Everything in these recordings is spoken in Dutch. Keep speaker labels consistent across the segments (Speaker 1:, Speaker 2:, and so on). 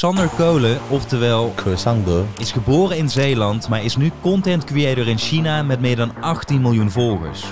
Speaker 1: Sander Kolen, oftewel Sander, is geboren in Zeeland, maar is nu content creator in China met meer dan 18 miljoen volgers.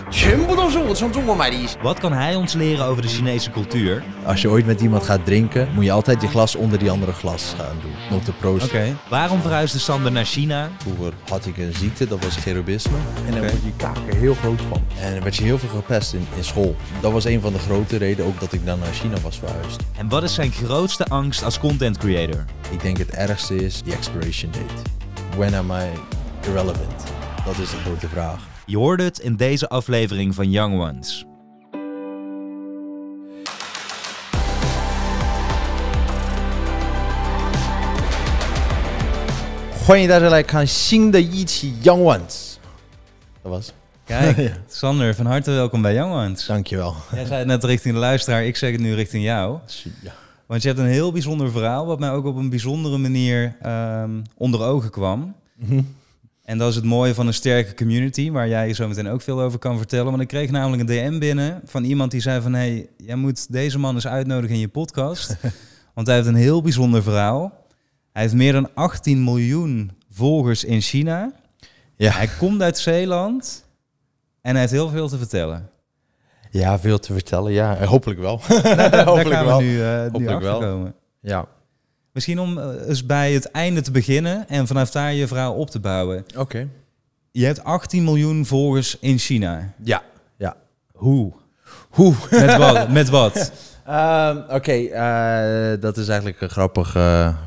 Speaker 1: Wat kan hij ons leren
Speaker 2: over de Chinese cultuur? Als je ooit met iemand gaat drinken, moet je altijd je glas onder die andere glas gaan doen. Op de proost. Oké.
Speaker 1: Waarom verhuisde Sander naar China? Vroeger had ik een ziekte, dat
Speaker 2: was cherubisme. En daar okay. word je kaken heel groot van. En werd je heel veel gepest in, in school. Dat was een van de grote redenen ook dat ik dan naar China was verhuisd.
Speaker 1: En wat is zijn grootste angst als content creator?
Speaker 2: Ik denk het ergste is die expiration date. When am I irrelevant?
Speaker 1: Dat is de grote vraag. Je hoorde het in deze aflevering van Young Ones. Young Ones. Dat was. Kijk, Sander, van harte welkom bij Young Ones. Dankjewel. Jij zei het net richting de luisteraar, ik zeg het nu richting jou. Ja. Want je hebt een heel bijzonder verhaal, wat mij ook op een bijzondere manier ehm, onder ogen kwam. Mhm. En dat is het mooie van een sterke community, waar jij zo meteen ook veel over kan vertellen. Want ik kreeg namelijk een DM binnen van iemand die zei van... hé, hey, jij moet deze man eens uitnodigen in je podcast. want hij heeft een heel bijzonder verhaal. Hij heeft meer dan 18 miljoen volgers in China. Ja. Hij komt uit Zeeland en hij heeft heel veel te vertellen. Ja, veel te vertellen. Ja, eh, hopelijk wel. hopelijk wel. Ja. Misschien om eh, eens bij het einde te beginnen en vanaf daar je vrouw op te bouwen. Oké. Je hebt 18 miljoen volgers in China. Ja, ja. Hoe? Hoe? Met wat? Met wat?
Speaker 2: Ehm, oké, eh, dat is eigenlijk een grappig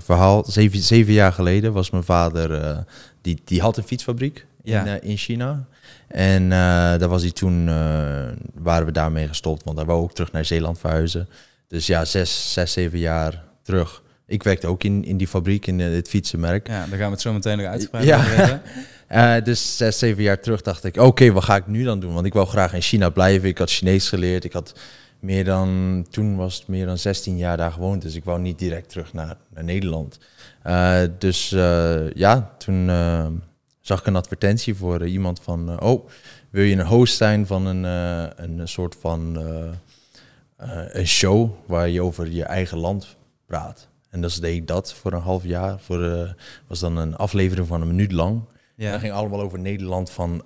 Speaker 2: verhaal. Zeven, jaar geleden was mijn vader, die, die had een fietsfabriek in, in, China. En eh, daar was hij toen, eh, waren we daarmee gestopt, want daar wou ik terug naar Zeeland verhuizen. Dus ja, zes, zes zeven jaar terug. Ik werkte ook in, in die fabriek, in eh, het fietsenmerk.
Speaker 1: Ja, daar gaan we het zo meteen nog uitgebreid
Speaker 2: ja. dus zes, zeven jaar terug dacht ik, oké, wat ga ik nu dan doen? Want ik wou graag in China blijven. Ik had Chinees geleerd. Ik had meer dan, toen was het meer dan 16 jaar daar gewoond. Dus ik wou niet direct terug naar, naar Nederland. dus ja, toen zag ik een advertentie voor eh, iemand van, eh, oh, wil je een host zijn van een, eh, een soort van een show waar je over je eigen land praat. En dat dus deed ik dat voor een half jaar. Voor, was dan een aflevering van een minuut lang. Ja. Dat ging allemaal over Nederland van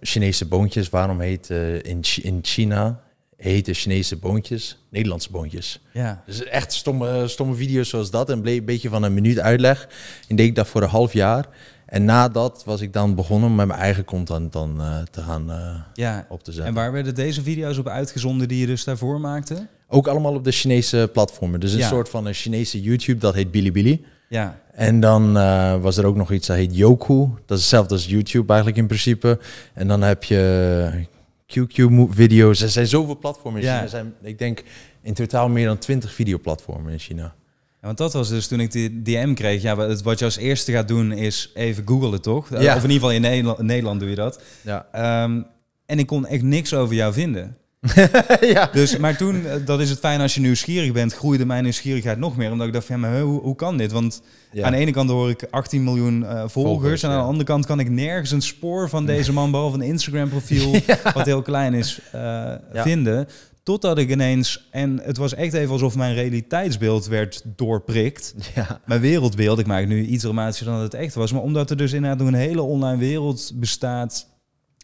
Speaker 2: Chinese boontjes. Waarom heet in, in China heten Chinese boontjes, Nederlandse boontjes. Ja. Dus echt stomme, stomme video's zoals dat. En bleef een beetje van een minuut uitleg. En deed ik dat voor een half jaar. En nadat was ik dan begonnen met mijn eigen content dan eh, te gaan eh, op te zetten. En
Speaker 1: waar werden deze video's op uitgezonden die je dus daarvoor maakte?
Speaker 2: Ook allemaal op de Chinese platformen. Dus een soort van een Chinese YouTube, dat heet Bilibili. Ja. En dan eh, was er ook nog iets dat heet Yoku. Dat is hetzelfde als YouTube eigenlijk in principe. En dan heb je QQ-video's. Er zijn zoveel
Speaker 1: platformen in ja. China. Er zijn, ik denk, in totaal meer dan 20 videoplatformen in China want dat was dus toen ik die DM kreeg. Ja, wat je als eerste gaat doen is even googelen, toch? Ja. Of in ieder geval in Nederland, Nederland doe je dat. Ja. Ehm, en ik kon echt niks over jou vinden. ja. dus, maar toen, eh, dat is het fijn als je nieuwsgierig bent, groeide mijn nieuwsgierigheid nog meer. Omdat ik dacht, ja, maar hoe, hoe kan dit? Want aan de ene kant hoor ik 18 miljoen eh, volgers, En aan de andere kant kan ik nergens een spoor van deze man, behalve een Instagram profiel, wat heel klein is, eh, vinden. Totdat ik ineens, en het was echt even alsof mijn realiteitsbeeld werd doorprikt. Ja. Mijn wereldbeeld, ik maak nu iets dramatischer dan het echt was. Maar omdat er dus inderdaad nog een hele online wereld bestaat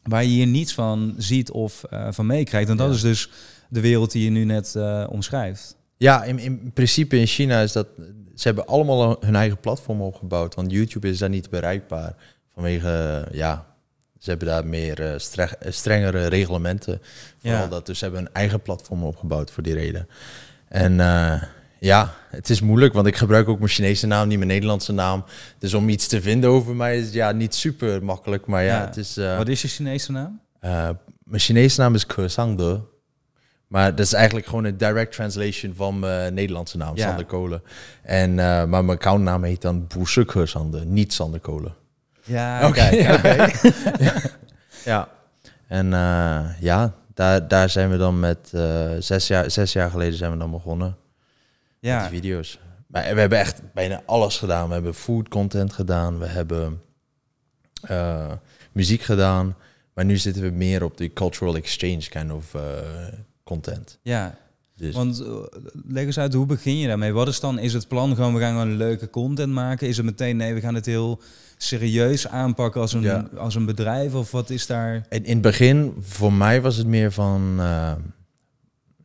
Speaker 1: waar je hier niets van ziet of eh, van meekrijgt. En dat is dus de wereld die je nu net uh, omschrijft. Ja, in, in principe in China is dat...
Speaker 2: Ze hebben allemaal hun eigen platform opgebouwd, want YouTube is daar niet bereikbaar vanwege ja, ze hebben daar meer eh, eh, strengere reglementen. Vooral ja. dat. Dus ze hebben een eigen platform opgebouwd voor die reden. En eh, ja, het is moeilijk, want ik gebruik ook mijn Chinese naam, niet mijn Nederlandse naam. Dus om iets te vinden over mij is ja niet super makkelijk. Maar ja, het is. Wat is
Speaker 1: je Chinese naam? mijn Chinese naam is Ke
Speaker 2: Maar dat is eigenlijk gewoon een direct translation van mijn Nederlandse naam, ja. Sander Kolen. En, maar mijn accountnaam heet dan Boersukker Sander, niet Sander Kolen.
Speaker 3: Ja, oké.
Speaker 2: ja. En eh, ja, daar, daar zijn we dan met eh, zes, jaar, zes jaar geleden zijn we dan begonnen. Ja. Met video's. Maar we hebben echt bijna alles gedaan. We hebben food content gedaan, we hebben eh, muziek gedaan. Maar nu zitten we meer op de cultural exchange kind of content.
Speaker 1: Ja, dus. Want leg eens uit, hoe begin je daarmee? Wat is dan, is het plan gewoon, we gaan gewoon leuke content maken? Is het meteen, nee, we gaan het heel serieus aanpakken als een, als een bedrijf? Of wat is daar...
Speaker 2: In, in het begin, voor mij was het meer van... Eh,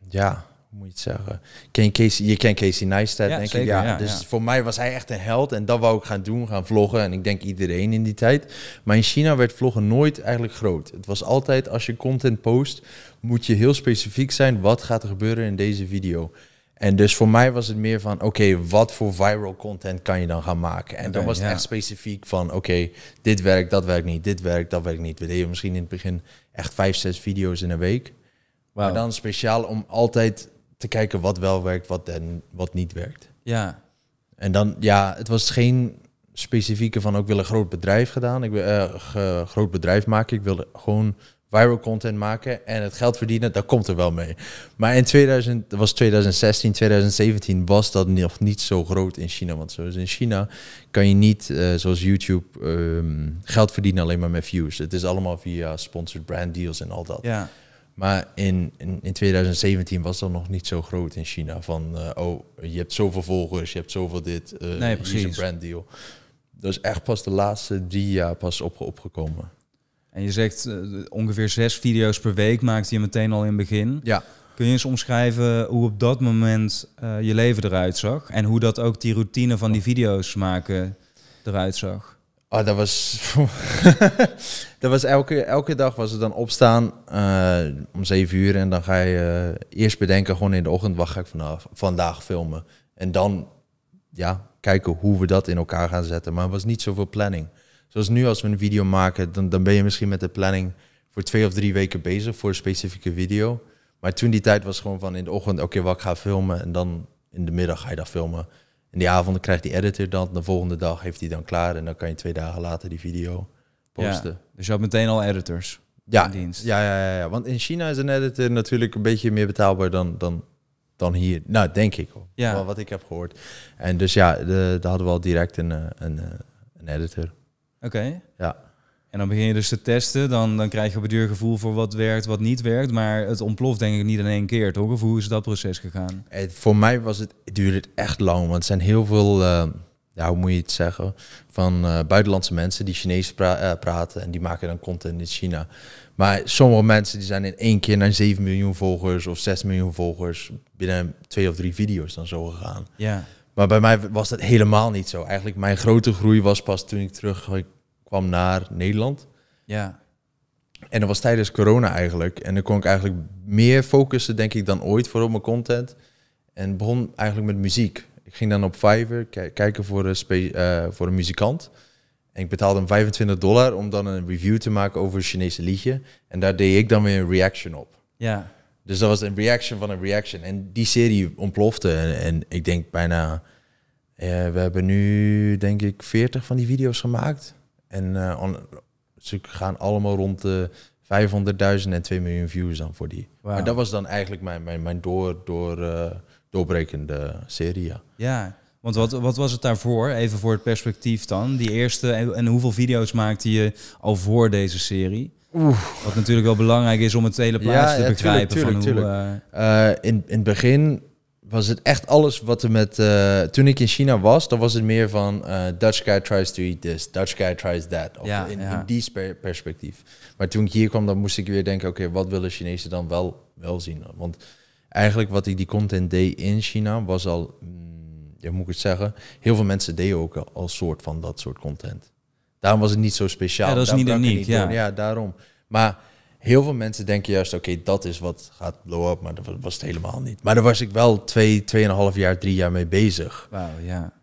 Speaker 2: ja, hoe moet je het zeggen? Ken Casey, je kent Casey Neistat, ja, denk ik. Ja, dus voor mij was hij echt een held. En dat wou ik gaan doen, gaan vloggen. En ik denk iedereen in die tijd. Maar in China werd vloggen nooit eigenlijk groot. Het was altijd, als je content post, moet je heel specifiek zijn. Wat gaat er gebeuren in deze video? En dus voor mij was het meer van, oké, wat voor viral content kan je dan gaan maken? En dan was het echt specifiek van, oké, dit werkt, dat werkt niet, dit werkt, dat werkt niet. We deden misschien in het begin echt vijf, zes video's in een week. Maar dan speciaal om altijd te kijken wat wel werkt, wat en wat niet werkt. Ja. En dan, ja, het was geen specifieke van, ook wil een groot bedrijf gedaan. Ik wil uh, groot bedrijf maken. Ik wilde gewoon viral content maken en het geld verdienen, daar komt er wel mee. Maar in 2000, was 2016, 2017 was dat nog niet zo groot in China. Want zoals in China kan je niet, eh, zoals YouTube, ehm, geld verdienen alleen maar met views. Het is allemaal via sponsored brand deals en al dat. Ja. Maar in, in, 2017 was dat nog niet zo groot in China. Van, eh, oh, je hebt zoveel volgers, je hebt zoveel dit. Eh, nee, precies. Een brand deal. Dat is echt pas de laatste drie jaar pas opgekomen.
Speaker 1: En je zegt eh, ongeveer zes video's per week maakte je meteen al in het begin. Ja. Kun je eens omschrijven hoe op dat moment eh, je leven eruit zag? En hoe dat ook die routine van die video's maken eruit zag? Oh, dat was.
Speaker 2: dat was elke, elke dag was het dan opstaan eh, om zeven uur. En dan ga je eerst bedenken, gewoon in de ochtend, wat ga ik vanaf, vandaag filmen. En dan ja, kijken hoe we dat in elkaar gaan zetten. Maar het was niet zoveel planning. Zoals nu als we een video maken, dan, dan ben je misschien met de planning voor twee of drie weken bezig voor een specifieke video. Maar toen die tijd was gewoon van in de ochtend, oké, wat ik ga filmen. En dan in de middag ga je dat filmen. In die avond krijgt die editor dat De volgende dag heeft hij dan klaar. En dan kan je twee dagen later die video posten. dus je had meteen al editors ja, in dienst. Ja, ja, ja, ja, want in China is een editor natuurlijk een beetje meer betaalbaar dan, dan, dan hier. Nou, denk ik. Ja. Wat, ik heb gehoord. En dus ja, daar hadden we al direct een, eh, een, eh, een editor okay. Ja.
Speaker 1: En dan begin je dus te testen, dan, dan krijg je op het duur gevoel voor wat werkt, wat niet werkt. Maar het ontploft denk ik niet in één keer, toch? Of hoe is dat proces gegaan? voor mij was het,
Speaker 2: duurde echt lang, want er zijn heel veel, uh, ja, hoe moet je het zeggen, van eh, buitenlandse mensen die Chinees pra eh, praten en die maken dan content in China. Maar sommige mensen die zijn in één keer naar 7 miljoen volgers of 6 miljoen volgers binnen twee of drie video's dan zo gegaan. Ja. Maar bij mij was dat helemaal niet zo. Eigenlijk mijn grote groei was pas toen ik terug kwam naar Nederland. Ja. En dat was tijdens corona eigenlijk. En dan kon ik eigenlijk meer focussen, denk ik, dan ooit voor op mijn content. En begon eigenlijk met muziek. Ik ging dan op Fiverr kijken voor een, eh, voor een muzikant. En ik betaalde hem 25 dollar om dan een review te maken over een Chinese liedje. En daar deed ik dan weer een reaction op. Ja. Dus dat was een reaction van een reaction. En die serie ontplofte. En, en ik denk bijna... Eh, we hebben nu, denk ik, 40 van die video's gemaakt. En eh, on, ze gaan allemaal rond de 500.000 en 2 miljoen views dan voor die. Maar dat was dan eigenlijk mijn, mijn, mijn door, door, eh, doorbrekende serie. Ja. ja,
Speaker 1: want wat, wat was het daarvoor? Even voor het perspectief dan. Die eerste, en, hoeveel video's maakte je al voor deze serie? Oef. Wat natuurlijk wel belangrijk is om het hele plaatje te begrijpen. van
Speaker 3: Hoe,
Speaker 2: eh, in, in het begin was het echt alles wat er met... Eh, toen ik in China was, dan was het meer van... Eh, Dutch guy tries to eat this, Dutch guy tries that. ja, in, die per perspectief. Maar toen ik hier kwam, dan moest ik weer denken... Oké, wat willen Chinezen dan wel, wel zien? Want eigenlijk wat ik die content deed in China was al... Mm, ja, moet ik het zeggen? Heel veel mensen deden ook al, soort van dat soort content. Daarom was het niet zo speciaal. Ja, dat is niet dan niet ja. Ja, daarom. Maar heel veel mensen denken juist, oké, dat is wat gaat blow up, maar dat was het helemaal niet. Maar daar was ik wel twee, tweeënhalf jaar, drie jaar mee bezig. Wauw, ja.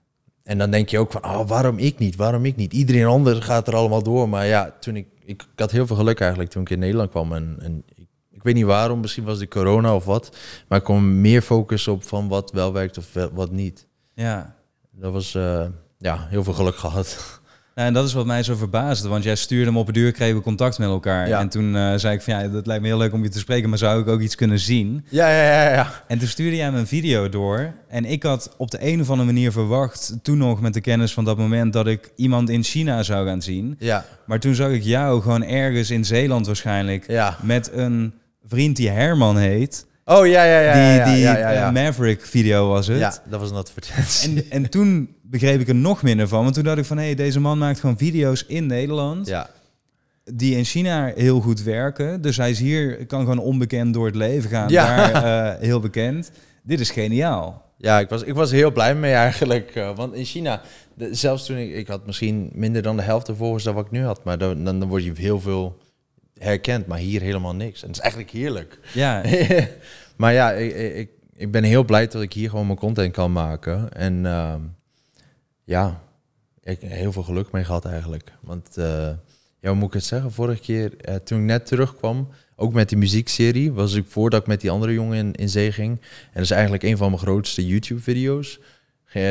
Speaker 2: En dan denk je ook van, oh, waarom ik niet? Waarom ik niet? Iedereen anders gaat er allemaal door. Maar ja, toen ik, ik, had heel veel geluk eigenlijk toen ik in Nederland kwam. En, en ik, weet niet waarom, misschien was de corona of wat. Maar ik kon meer focus op van wat wel werkt of wat niet.
Speaker 3: Ja.
Speaker 1: Dat was, eh, ja, heel veel geluk gehad. Nou, en dat is wat mij zo verbaasde, want jij stuurde hem op een duur, kregen we contact met elkaar. En toen eh, zei ik van, ja, dat lijkt me heel leuk om je te spreken, maar zou ik ook iets kunnen zien? Ja, ja, ja. ja. En toen stuurde jij me een video door. En ik had op de een of andere manier verwacht, toen nog met de kennis van dat moment, dat ik iemand in China zou gaan zien. Ja. Maar toen zag ik jou gewoon ergens in Zeeland waarschijnlijk, ja. met een vriend die Herman heet. Oh ja, ja, ja. Die, die ja, ja, ja, eh, Maverick video was het. Ja, dat was een advertentie. En, en toen begreep ik er nog minder van. Want toen dacht ik van, hé, hey, deze man maakt gewoon video's in Nederland. Ja. Die in China heel goed werken. Dus hij is hier, kan gewoon onbekend door het leven gaan. Ja. Daar eh, heel bekend. Dit is geniaal. Ja, ik was, ik was heel blij mee eigenlijk.
Speaker 2: Eh, want in China, zelfs toen ik, ik had misschien minder dan de helft ervoor dan wat ik nu had. Maar dan, dan, word je heel veel herkend, maar hier helemaal niks. En het is eigenlijk heerlijk. Ja. maar ja, ik, ik, ben heel blij dat ik hier gewoon mijn content kan maken. En... Ehm, ja, ik heb heel veel geluk mee gehad eigenlijk. Want, uh, ja, moet ik het zeggen? Vorige keer, eh, toen ik net terugkwam, ook met die muziekserie, was ik voordat ik met die andere jongen in, in zee ging. En dat is eigenlijk een van mijn grootste YouTube-video's.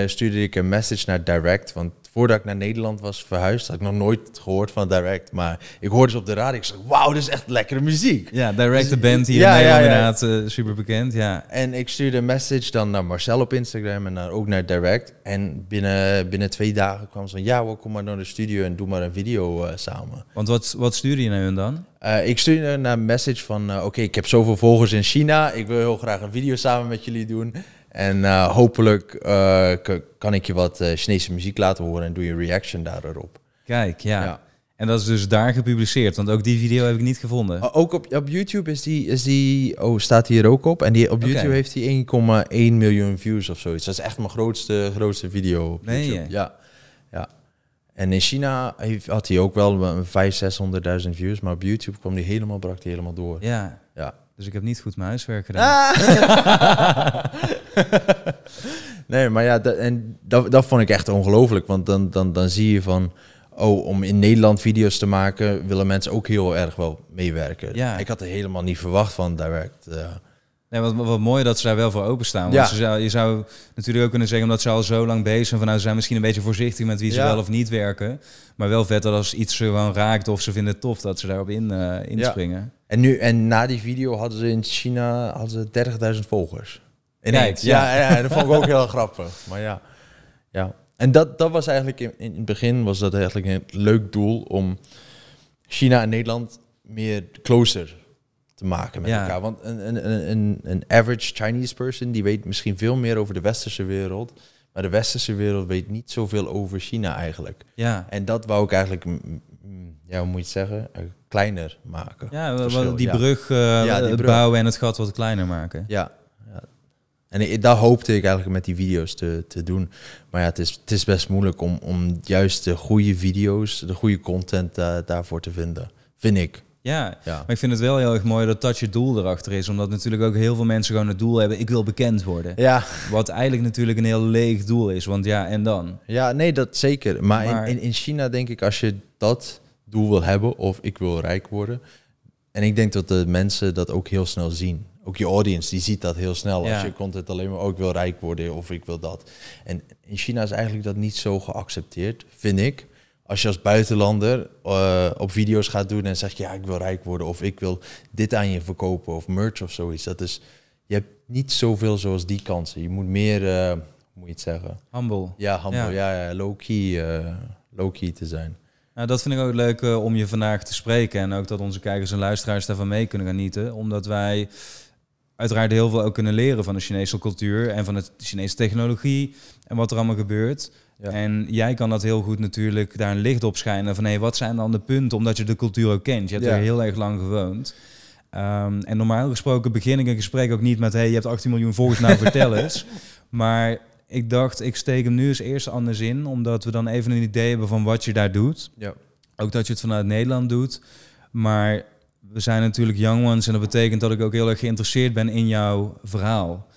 Speaker 2: Stuurde ik een message naar Direct, want voordat ik naar Nederland was verhuisd, had ik nog nooit gehoord van Direct. Maar ik hoorde ze op de radio. Ik zei, wauw, dit is echt lekkere muziek. Ja, Direct, de dus band hier ja, in Nederland, ja, inderdaad, eh, super bekend. Ja. En ik stuurde een message dan naar Marcel op Instagram en dan ook naar Direct. En binnen, binnen twee dagen kwam ze van, ja we kom maar naar de studio en doe maar een video eh, samen. Want wat, wat stuurde je naar hun dan? Eh, ik stuurde een message van, oké, ik heb zoveel volgers in China. Ik wil heel graag een video samen met jullie doen. En eh, hopelijk eh, kan ik je wat eh, Chinese muziek laten horen en doe je reaction daarop.
Speaker 1: Kijk, ja. ja. En dat is dus daar gepubliceerd, want ook die video heb ik niet gevonden. Oh,
Speaker 2: ook op, op YouTube is die, is die, oh, staat hier ook op. En die, op YouTube heeft die 1,1 miljoen views of zoiets. Dat is echt mijn grootste, grootste video op nee, YouTube. Ja. ja. En in China had hij ook wel 500.000, 600.000 views, maar op YouTube kwam die helemaal, brak die helemaal door. Ja,
Speaker 1: dus ik heb niet goed mijn huiswerk
Speaker 2: gedaan. Ah. nee, maar ja, dat, en dat, dat vond ik echt ongelooflijk. Want dan, dan, dan zie je van, oh, om in Nederland video's te maken, willen mensen ook heel erg wel meewerken. Ja. Ik had er helemaal niet verwacht van, daar werkt. Eh.
Speaker 1: Nee, wat, wat mooi dat ze daar wel voor openstaan. Want ja. ze zou, je zou natuurlijk ook kunnen zeggen, omdat ze al zo lang bezig zijn, van nou, ze zijn misschien een beetje voorzichtig met wie ze wel of niet werken. Maar wel vet dat als iets ze gewoon raakt of ze vinden het tof, dat ze daarop in, uh, inspringen.
Speaker 2: En, nu, en na die video hadden ze in China 30.000 volgers. Ineens. Kijk, ja. ja. dat vond ik ook heel grappig. Maar ja, ja. En dat, dat was eigenlijk in, in het begin was dat eigenlijk een leuk doel om China en Nederland meer closer te maken met elkaar. Want een, een, een, een average Chinese person die weet misschien veel meer over de westerse wereld. Maar de westerse wereld weet niet zoveel over China eigenlijk. Ja. En dat wou ik eigenlijk, ja, hoe moet je het zeggen? kleiner maken. Ja, die brug eh, ja, bouwen
Speaker 1: en het gat wat kleiner
Speaker 2: maken. Ja, en daar hoopte ik eigenlijk met die video's te, te doen. Maar ja, het is, het is best moeilijk om, om juist de goede video's, de goede content daarvoor te
Speaker 1: vinden. Vind ik. Ja, ja, maar ik vind het wel heel erg mooi dat dat je doel erachter is. Omdat natuurlijk ook heel veel mensen gewoon het doel hebben, ik wil bekend worden. Ja. Wat eigenlijk natuurlijk een heel leeg doel is. Want ja, en dan? Ja, nee, dat zeker. Maar, in, in China denk ik, als je dat doel wil hebben
Speaker 2: of ik wil rijk worden. En ik denk dat de mensen dat ook heel snel zien. Ook je audience, die ziet dat heel snel. Als je content alleen maar, ook oh, ik wil rijk worden of ik wil dat. En in China is eigenlijk dat niet zo geaccepteerd, vind ik. Als je als buitenlander eh, op video's gaat doen en zegt, ja, ik wil rijk worden of ik wil dit aan je verkopen of merch of zoiets. Dat is, je hebt niet zoveel zoals die kansen. Je moet meer, eh, hoe moet je het zeggen? Humble. Ja, humble, ja, ja, low-key eh, low key te zijn.
Speaker 1: Nou, dat vind ik ook leuk eh, om je vandaag te spreken. En ook dat onze kijkers en luisteraars daarvan mee kunnen genieten, Omdat wij uiteraard heel veel ook kunnen leren van de Chinese cultuur en van de Chinese technologie en wat er allemaal gebeurt. En jij kan dat heel goed natuurlijk daar een licht op schijnen van hé, hey, wat zijn dan de punten, omdat je de cultuur ook kent. Je hebt er heel erg lang gewoond. Ehm, en normaal gesproken begin ik een gesprek ook niet met hé, hey, je hebt 18 miljoen volgers, nou vertel eens. Maar ik dacht, ik steek hem nu eens eerst anders in, omdat we dan even een idee hebben van wat je daar doet. Ja. Ook dat je het vanuit Nederland doet. Maar we zijn natuurlijk young ones en dat betekent dat ik ook heel erg geïnteresseerd ben in jouw verhaal.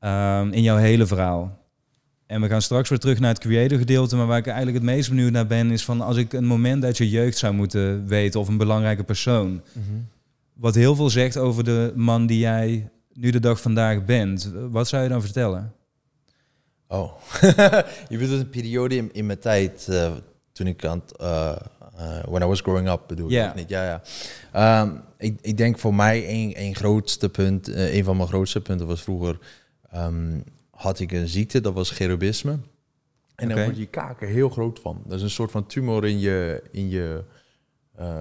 Speaker 1: Ehm, in jouw hele verhaal. En we gaan straks weer terug naar het creator gedeelte. Maar waar ik eigenlijk het meest benieuwd naar ben, is van als ik een moment uit je jeugd zou moeten weten of een belangrijke persoon. Mhm. Wat heel veel zegt over de man die jij nu de dag vandaag bent. Wat zou je dan vertellen? Oh,
Speaker 2: je bedoelt een periode in, mijn tijd eh, toen ik aan eh, eh, when I was growing up bedoel je niet? Ja, ja. Ehm, ik, denk voor mij een, grootste punt, een van mijn grootste punten was vroeger ehm, had ik een ziekte, dat was cherubisme. En okay. dan word je kaken heel groot van. Dat is een soort van tumor in je, in je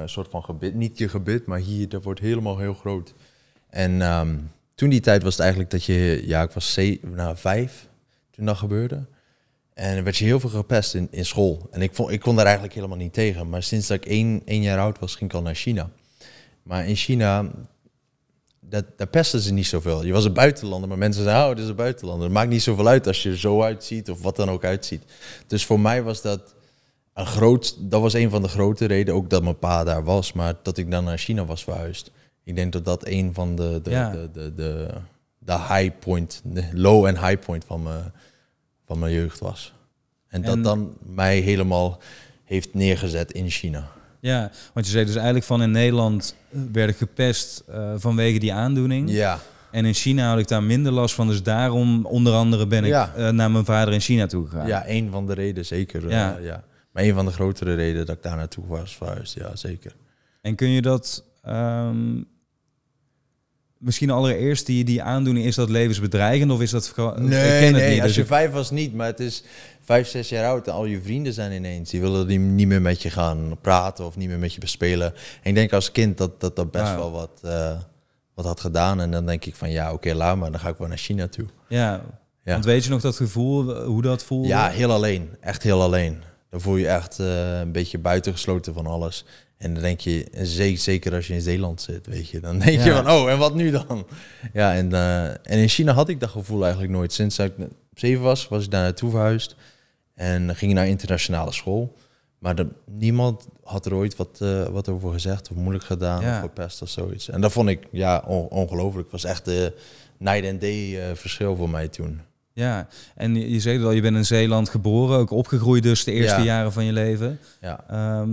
Speaker 2: soort van gebit, niet je gebit, maar hier, dat wordt helemaal heel groot. En ehm, toen die tijd was het eigenlijk dat je, ja, ik was zeven, nou, vijf, toen dat gebeurde. En werd je heel veel gepest in, in school. En ik, vond, ik kon daar eigenlijk helemaal niet tegen. Maar sinds dat ik één, één jaar oud was, ging ik al naar China. Maar in China, dat, daar pesten ze niet zoveel. Je was een buitenlander, maar mensen zeiden, oh, dit is een buitenlander. Het maakt niet zoveel uit als je er zo uitziet of wat dan ook uitziet. Dus voor mij was dat een groot, dat was een van de grote redenen, ook dat mijn pa daar was, maar dat ik dan naar China was verhuisd. Ik denk dat dat een van de, de, de, de, de, high point, de low en high point van mijn van mijn jeugd was. En, dat dan mij helemaal heeft neergezet in China. Ja,
Speaker 1: want je zei dus eigenlijk van in Nederland eh, werd ik gepest eh, vanwege die aandoening. Ja. En in China had ik daar minder last van. Dus daarom onder andere ben ik ja. Eh, naar mijn vader in China toe gegaan. Ja,
Speaker 2: een van de redenen zeker. Ja. ja. Maar een van de grotere redenen dat ik daar naartoe was was Ja, zeker.
Speaker 1: En kun je dat ehm, misschien allereerst die, die aandoening, is dat levensbedreigend of is dat... Nee, ik ken nee, het niet, dus als je
Speaker 2: vijf was niet, maar het is vijf, zes jaar oud en al je vrienden zijn ineens.
Speaker 1: Die willen niet meer met je gaan praten of niet meer met je
Speaker 2: bespelen. En ik denk als kind dat dat, dat best wel wat, eh, wat had gedaan. En dan denk ik van ja, oké, okay, laat maar, dan ga ik wel naar China toe. Ja, ja. want weet je
Speaker 1: nog dat gevoel, hoe dat voelde? Ja, heel
Speaker 2: alleen. Echt heel alleen. Dan voel je echt eh, een beetje buitengesloten van alles. En dan denk je, eh, zeker als je in Zeeland zit, weet je, dan denk je van, oh, en wat nu dan? Ja, en, eh, en in China had ik dat gevoel eigenlijk nooit. Sinds ik zeven was, was ik daar naartoe verhuisd en ging naar internationale school. Maar niemand had er ooit wat, eh, wat over gezegd of moeilijk gedaan ja. of gepest of zoiets. En dat vond ik, ja, ongelooflijk. Het was echt de
Speaker 1: night and day verschil voor mij toen. Ja, en je, zei zegt je bent in Zeeland geboren, ook opgegroeid dus de eerste jaren van je leven. Ja. Ehm,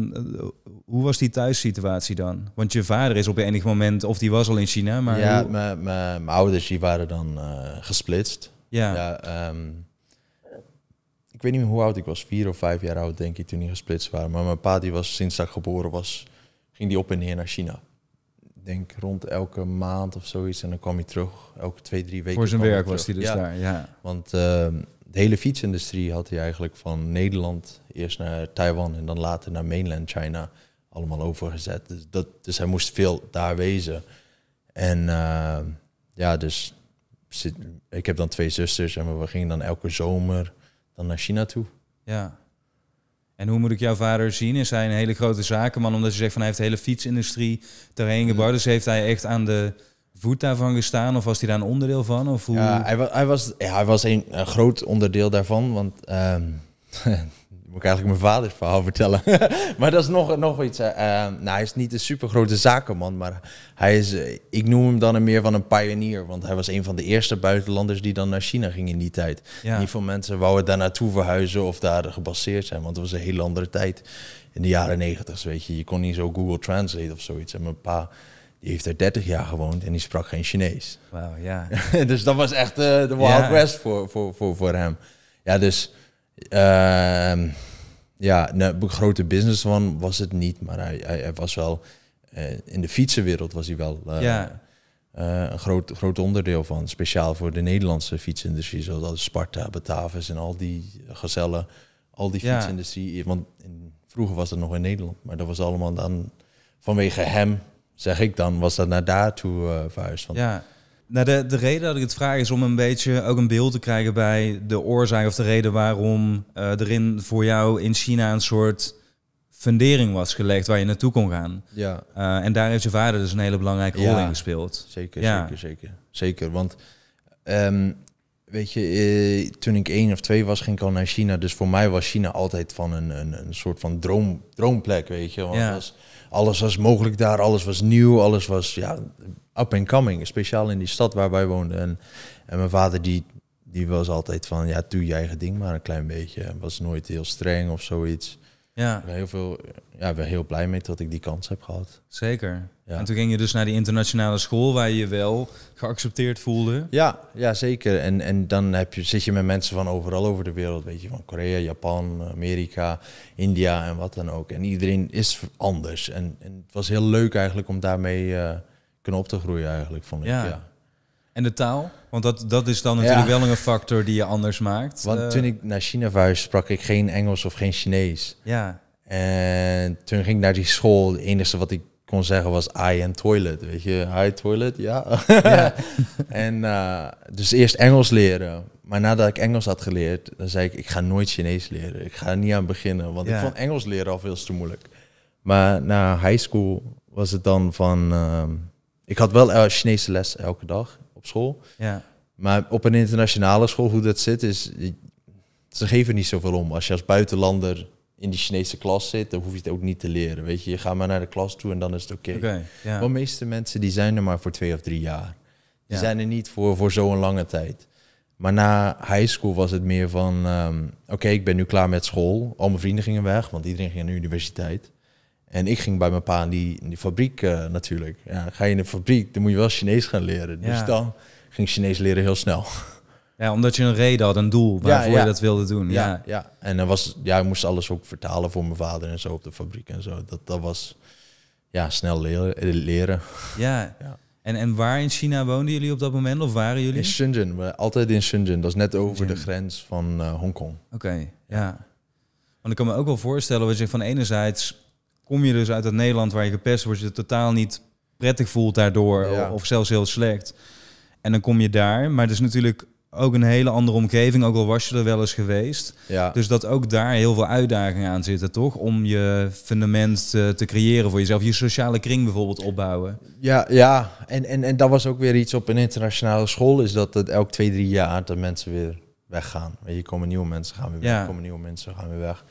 Speaker 1: hoe was die thuissituatie dan? Want je vader is op enig moment, of die was al in China, maar... Ja, mijn
Speaker 2: ouders die waren dan eh,
Speaker 1: gesplitst. Ja. ja ehm,
Speaker 2: ik weet niet hoe oud ik was, vier of vijf jaar oud denk ik toen die gesplitst waren. Maar mijn pa die was sinds dat ik geboren was, ging die op en neer naar China denk rond elke maand of zoiets. En dan kwam hij terug. Elke twee, drie weken. Voor zijn werk was hij dus daar, ja. Want ehm, de hele fietsindustrie had hij eigenlijk van Nederland eerst naar Taiwan en dan later naar mainland China allemaal overgezet. Dus, dat, dus hij moest veel daar wezen. En ehm, ja, dus ik heb dan twee zusters en we gingen dan elke zomer dan naar China
Speaker 1: toe. Ja. En hoe moet ik jouw vader zien? Is hij een hele grote zakenman? Omdat je zegt van hij heeft de hele fietsindustrie erheen ja. gebouwd. Dus heeft hij echt aan de voet daarvan gestaan? Of was hij daar een onderdeel van? Of hoe? Ja, hij
Speaker 2: was, hij was, ja, hij was een, groot onderdeel daarvan. Want um, moet ik eigenlijk mijn vaders verhaal vertellen. maar dat is nog, nog iets. Eh, eh, nou, hij is niet een supergrote zakenman, maar hij is, eh, ik noem hem dan een meer van een pionier. Want hij was een van de eerste buitenlanders die dan naar China ging in die tijd. Niet veel mensen wouden daar naartoe verhuizen of daar gebaseerd zijn, want het was een heel andere tijd. In de jaren negentig, weet je. Je kon niet zo Google Translate of zoiets. En mijn pa... Die heeft er 30 jaar gewoond en die sprak geen Chinees. Wauw, ja.
Speaker 3: dus dat was echt de Wild West voor, voor,
Speaker 2: voor, voor hem. Ja, dus Ehm, ja, een eh, grote business van was het niet, maar hij, hij, was wel eh, in de fietsenwereld was hij wel eh, ja. een groot, groot onderdeel van. Speciaal voor de Nederlandse fietsindustrie, zoals Sparta, Batavus en al die gezellen, al die fietsindustrie. Want in, vroeger was dat nog in Nederland, maar dat was allemaal dan vanwege hem, zeg ik dan, was dat naar daartoe verhuisd. Ja
Speaker 1: nou, de, de reden dat ik het vraag is om een beetje ook een beeld te krijgen bij de oorzaak of de reden waarom uh, eh, erin voor jou in China een soort fundering was gelegd waar je naartoe kon gaan. Ja. Eh, en daar heeft je vader dus een hele belangrijke rol in gespeeld. Zeker, ja. zeker, zeker. Zeker,
Speaker 2: want ehm, weet je, eh, toen ik één of twee was, ging ik al naar China. Dus voor mij was China altijd van een, een, een soort van droom, droomplek, weet je. Want ja. was, alles was mogelijk daar, alles was nieuw, alles was... Ja, up and coming, speciaal in die stad waar wij woonden. En, en mijn vader die, die was altijd van, ja, doe je eigen ding maar een klein beetje. Was nooit heel streng of zoiets.
Speaker 3: Ja. Ik heel veel, ja, ben heel
Speaker 2: blij mee dat ik die kans
Speaker 1: heb gehad. Zeker. En toen ging je dus naar die internationale school waar je je wel geaccepteerd voelde.
Speaker 2: Ja, ja zeker. En, en dan heb je, zit je met mensen van overal over de wereld. Weet je, van Korea, Japan, Amerika, India en wat dan ook. En iedereen is anders. En, en het was heel leuk eigenlijk om daarmee... Eh, op te groeien eigenlijk, vond ik. Ja.
Speaker 1: En de taal? Want dat, dat is dan natuurlijk wel een factor die je anders maakt. Want eh. toen ik
Speaker 2: naar China verhuisde, sprak ik geen Engels of geen Chinees. Ja. En toen ging ik naar die school. Het enige wat ik kon zeggen was I and toilet. Weet je, hi toilet, ja. ja. en eh, dus eerst Engels leren. Maar nadat ik Engels had geleerd, dan zei ik, ik ga nooit Chinees leren. Ik ga niet aan beginnen, want ik vond Engels leren al veel te moeilijk. Maar na high school was het dan van, ehm, ik had wel eh, Chinese les elke dag op school. Ja. Maar op een internationale school, hoe dat zit, is... Ze geven niet zoveel om. Als je als buitenlander in die Chinese klas zit, dan hoef je het ook niet te leren. Weet je, je gaat maar naar de klas toe en dan is het oké. Okay. Maar meeste mensen die zijn er maar voor twee of drie jaar. Die zijn er niet voor, voor zo'n lange tijd. Maar na high school was het meer van, ehm, oké, ik ben nu klaar met school. Al mijn vrienden gingen weg, want iedereen ging naar de universiteit. En ik ging bij mijn pa in die, in die fabriek eh, natuurlijk. Ja, ga je in een fabriek, dan moet je wel Chinees gaan leren. Dus dan
Speaker 1: ging Chinees leren heel snel. Ja, omdat je een reden had, een doel waarvoor je dat wilde doen. Ja, ja.
Speaker 2: en dan was, ja, ik moest alles ook vertalen voor mijn vader en zo op de fabriek en zo. Dat, dat was ja, snel leren. Eh, leren.
Speaker 3: Ja.
Speaker 1: En, en waar in China woonden jullie op dat moment
Speaker 2: of waren jullie? In Shenzhen, altijd in Shenzhen. Dat is net over de grens van eh, Hongkong.
Speaker 1: Oké, ja. Want ik kan me ook wel voorstellen, wat je van enerzijds kom je dus uit het Nederland waar je gepest wordt, je het totaal niet prettig voelt daardoor, of zelfs heel slecht. En dan kom je daar, maar het is natuurlijk ook een hele andere omgeving, ook al was je er wel eens geweest. Dus dat ook daar heel veel uitdagingen aan zitten, toch? Om je fundament eh, te, creëren voor jezelf, je sociale kring bijvoorbeeld opbouwen.
Speaker 2: Ja, ja. En, en, en dat was ook weer iets op een internationale school, is dat het elk twee, drie jaar dat mensen weer weggaan. je, komen nieuwe mensen, gaan weer weg, komen nieuwe mensen, gaan weer weg.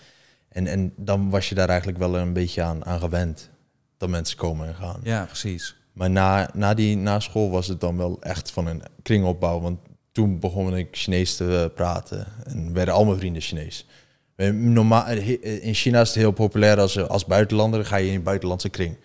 Speaker 2: En, en dan was je daar eigenlijk wel een beetje aan, aan gewend. Dat mensen komen en gaan. Ja, precies. Maar na, na, die, na school was het dan wel echt van een kring opbouw, Want toen begon ik Chinees te praten. En werden al mijn vrienden Chinees. Eh, Normaal, eh, eh, in China is het heel populair als, als buitenlander ga je in een buitenlandse kring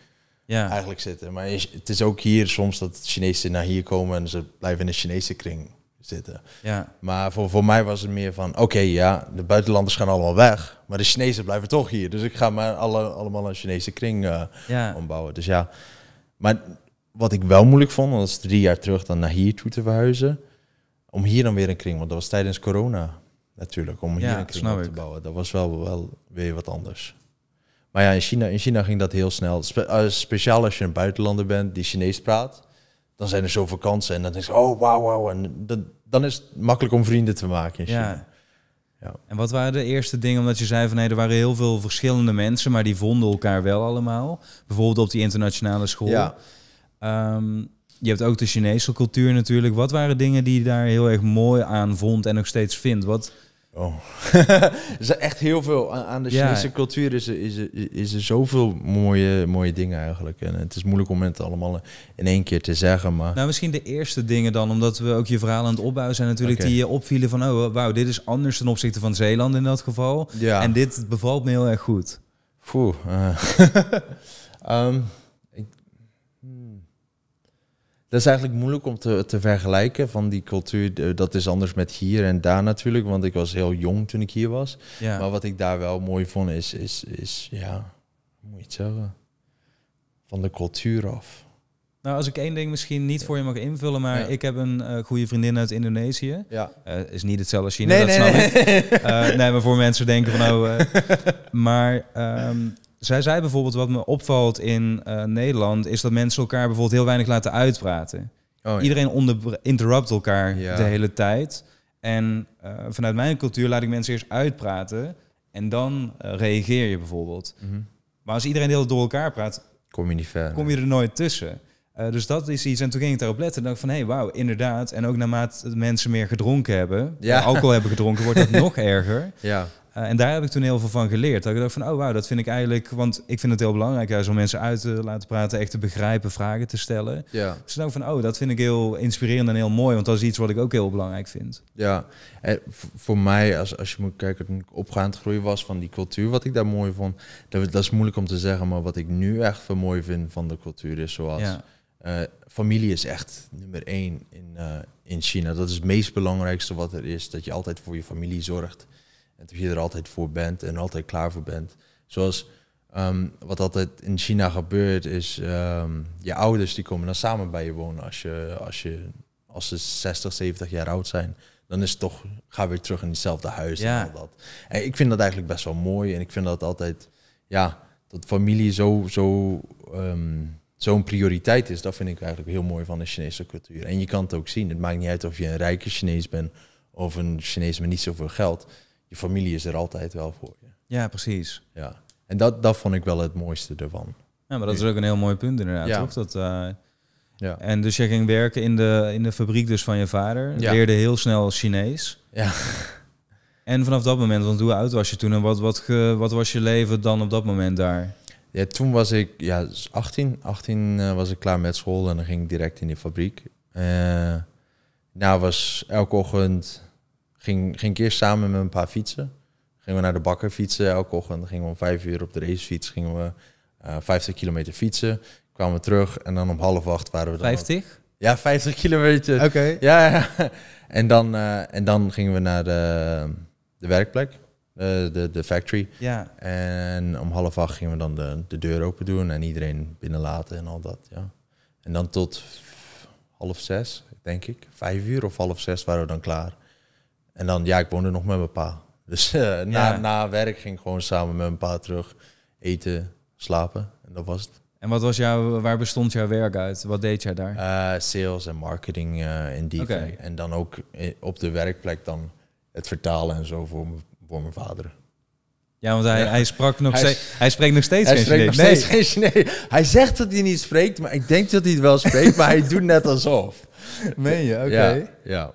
Speaker 2: ja. eigenlijk zitten. Maar het is ook hier soms dat Chinezen naar hier komen en ze blijven in een Chinese kring zitten. Ja. Maar voor, voor mij was het meer van, oké, ja, de buitenlanders gaan allemaal weg, maar de Chinezen blijven toch hier. Dus ik ga maar alle, allemaal een Chinese kring uh, ombouwen. Dus ja, maar wat ik wel moeilijk vond, was drie jaar terug dan naar hier toe te verhuizen, om hier dan weer een kring, want dat was tijdens corona natuurlijk, om hier een kring op te bouwen. Dat was wel, wel weer wat anders. Maar ja, in China, in China ging dat heel snel. Eh, speciaal als je een buitenlander bent die Chinees praat dan zijn er zoveel kansen. En dan is oh, wauw, En dat, dan is het makkelijk om vrienden te maken. Ja.
Speaker 1: ja. En wat waren de eerste dingen? Omdat je zei van, nee, er waren heel veel verschillende mensen, maar die vonden elkaar wel allemaal. Bijvoorbeeld op die internationale school. Ja. Ehm, je hebt ook de Chinese cultuur natuurlijk. Wat waren dingen die je daar heel erg mooi aan vond en nog steeds vindt? Wat Oh. er zijn echt heel veel. Aan de Chinese cultuur is er, is, er, is er zoveel mooie, mooie dingen
Speaker 2: eigenlijk. En het is moeilijk om het allemaal in één keer te zeggen. Maar...
Speaker 1: Nou, misschien de eerste dingen dan, omdat we ook je verhaal aan het opbouwen zijn natuurlijk, die die opvielen van, oh wauw, dit is anders ten opzichte van Zeeland in dat geval. Ja. En dit bevalt me heel erg goed. Eh. Ehm,
Speaker 2: dat is eigenlijk moeilijk om te, te vergelijken van die cultuur. Eh, dat is anders met hier en daar natuurlijk, want ik was heel jong toen ik hier was. Ja. Maar wat ik daar wel mooi vond is, is, is ja, hoe moet je het zeggen?
Speaker 1: Van de cultuur af. Nou, als ik één ding misschien niet voor je mag invullen, maar ik heb een eh, goede vriendin uit Indonesië. Ja. Eh, is niet hetzelfde als China, nee, dat nee, snap ik. nee, maar voor mensen denken van nou... maar ehm, zij zei bijvoorbeeld, wat me opvalt in eh, Nederland, is dat mensen elkaar bijvoorbeeld heel weinig laten uitpraten. Oh, iedereen onder interrupt elkaar de hele tijd. En eh, vanuit mijn cultuur laat ik mensen eerst uitpraten en dan eh, reageer je bijvoorbeeld. Mhm. Maar als iedereen heel door elkaar praat, kom je, niet verder. Kom je er nooit tussen. dus dat is iets. En toen ging ik daarop letten en dacht van, hé, hey, wauw, inderdaad. En ook naarmate mensen meer gedronken hebben, ja. alcohol hebben gedronken, wordt dat nog erger. Ja. Eh, en daar heb ik toen heel veel van geleerd. Dat ik dacht van, oh wauw, dat vind ik eigenlijk... Want ik vind het heel belangrijk juist om mensen uit te laten praten, echt te begrijpen, vragen te stellen. Ja. Dus nou van, oh, dat vind ik heel inspirerend en heel mooi. Want dat is iets wat ik ook heel belangrijk vind. Ja, voor mij, als, als je moet kijken, toen ik
Speaker 2: opgaand groeien was van die cultuur, wat ik daar mooi vond. Dat, is moeilijk om te zeggen, maar wat ik nu echt voor mooi vind van de cultuur is zoals... Eh, familie is echt nummer één in, eh, in China. Dat is het meest belangrijkste wat er is. Dat je altijd voor je familie zorgt. En dat je er altijd voor bent en altijd klaar voor bent. Zoals ehm, wat altijd in China gebeurt, is um, je ouders die komen dan samen bij je wonen als, je, als, je, als ze 60, 70 jaar oud zijn. Dan is het toch, ga weer terug in hetzelfde huis en al dat. En ik vind dat eigenlijk best wel mooi. En ik vind dat altijd, ja, dat familie zo, zo ehm, zo'n prioriteit is, dat vind ik eigenlijk heel mooi van de Chinese cultuur. En je kan het ook zien. Het maakt niet uit of je een rijke Chinees bent of een Chinees met niet zoveel geld je familie is er altijd wel voor je. Ja, precies. Ja. En dat, dat vond ik wel het mooiste ervan.
Speaker 1: Ja, maar dat is ook een heel mooi punt inderdaad, toch? Dat, eh, ja. En dus jij ging werken in de, in de fabriek dus van je vader. Ja. Leerde heel snel Chinees. Ja. En vanaf dat moment, want hoe oud was je toen en wat, wat, ge, wat was je leven dan op dat moment daar? Ja, toen was ik ja,
Speaker 2: 18. 18 eh, was ik klaar met school en dan ging ik direct in die fabriek. Uh, nou, was elke ochtend ging, ging keer samen met een paar fietsen. Gingen we naar de bakker fietsen elke ochtend. gingen we om vijf uur op de racefiets. Gingen we uh, eh, 50 kilometer fietsen. Kwamen we terug en dan om half acht waren we dan... 50? ja, 50 kilometer. Oké. Ja, ja, En, dan, eh, en dan gingen we naar de, de werkplek. De, eh, de, de factory. Ja. En om half acht gingen we dan de, de deur open doen en iedereen binnenlaten en al dat. Ja. En dan tot half zes, denk ik. Vijf uur of half zes waren we dan klaar. En dan, ja, ik woonde nog met mijn pa. Dus eh, na, na werk ging ik gewoon samen met mijn pa terug eten, slapen. En dat was het.
Speaker 1: En wat was jouw, waar bestond jouw werk uit? Wat deed jij daar? Eh, sales en marketing eh, in die okay.
Speaker 2: En dan ook op de werkplek dan het vertalen en zo voor, voor mijn vader.
Speaker 3: Ja,
Speaker 1: want hij, hij, sprak
Speaker 3: nog hij, hij spreekt nog steeds hij
Speaker 2: geen geen Hij zegt dat hij niet spreekt, maar ik denk dat hij het wel spreekt, maar hij doet net alsof. Meen je? Oké. ja,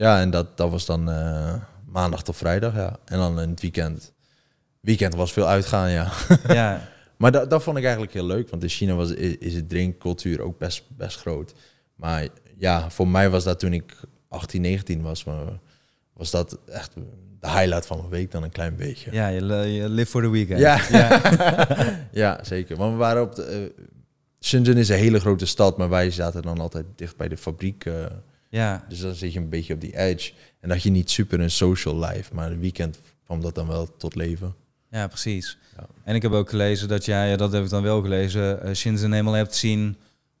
Speaker 2: ja, en dat, dat was dan eh, maandag tot vrijdag, ja. En dan in het weekend. Weekend was veel uitgaan, ja. ja. maar dat, dat vond ik eigenlijk heel leuk, want in China was, is, is de drinkcultuur ook best, best groot. Maar ja, voor mij was dat toen ik 18, 19 was, was dat echt de highlight van mijn week dan een klein beetje. Ja, je, live for the weekend. Ja, ja. zeker. Want we waren op de, eh, Shenzhen is een hele grote stad, maar wij zaten dan altijd dicht bij de fabriek... Eh, ja. Dus dan zit je een beetje op die edge. En dat je niet super een social life, maar een weekend kwam dat dan wel
Speaker 1: tot leven. Ja, precies. En ik heb ook gelezen dat jij, dat heb ik dan wel gelezen, eh, sinds een helemaal hebt zien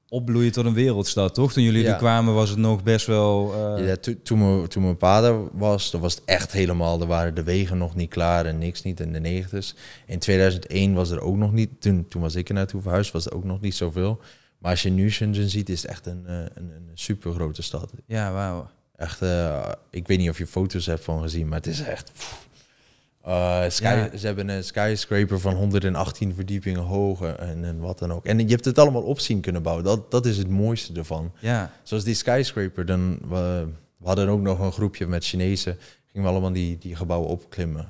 Speaker 1: opbloeien tot een wereldstad, toch? Toen jullie er kwamen was het nog best wel...
Speaker 2: Eh, ja, toen, mijn, toen mijn vader was, dan was het echt helemaal... Er waren de wegen nog niet klaar en niks niet in de negentigers. In 2001 was er ook nog niet... Toen, toen was ik er naartoe verhuisd, was er ook nog niet zoveel. Maar als je nu Shenzhen ziet, is het echt een, eh, een, een super grote stad.
Speaker 3: Ja, wauw.
Speaker 2: Echt, eh, ik weet niet of je foto's hebt van gezien, maar het is echt... Eh, sky, Ze hebben een skyscraper van 118 verdiepingen hoog en, en, wat dan ook. En je hebt het allemaal op kunnen bouwen. Dat, dat is het mooiste ervan. Ja. Zoals die skyscraper, dan, we, hadden ook nog een groepje met Chinezen. Gingen we allemaal die, die gebouwen opklimmen.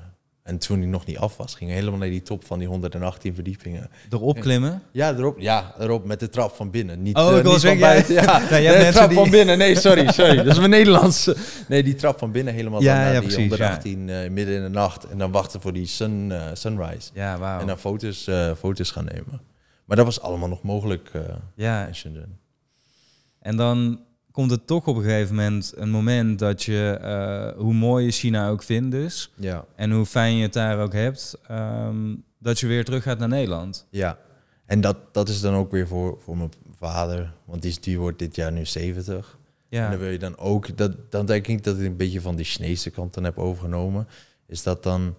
Speaker 2: En toen hij nog niet af was, ging hij helemaal naar die top van die 118 verdiepingen. Erop klimmen? Ja, erop, ja, erop met de trap van binnen. Niet, oh, eh, ik was niet van Ja, de trap van binnen. Nee, sorry, sorry. dat is mijn Nederlands. Nee, die trap van binnen helemaal naar die 118 eh, midden in de nacht. En dan wachten voor die sun, eh, sunrise. Ja, wauw. En dan foto's, foto's gaan nemen. Maar dat was allemaal
Speaker 1: nog mogelijk ja. in Shenzhen. En dan komt het toch op een gegeven moment een moment dat je, eh, hoe mooi je China ook vindt dus, en hoe fijn je het daar ook hebt, ehm, dat je weer terug gaat naar Nederland. Ja, en dat, dat is
Speaker 2: dan ook weer voor, voor mijn vader, want die, die wordt dit jaar nu 70. Ja. En dan wil je dan ook, dat, dan denk ik dat ik een beetje van die Chinese kant dan heb overgenomen, is dat dan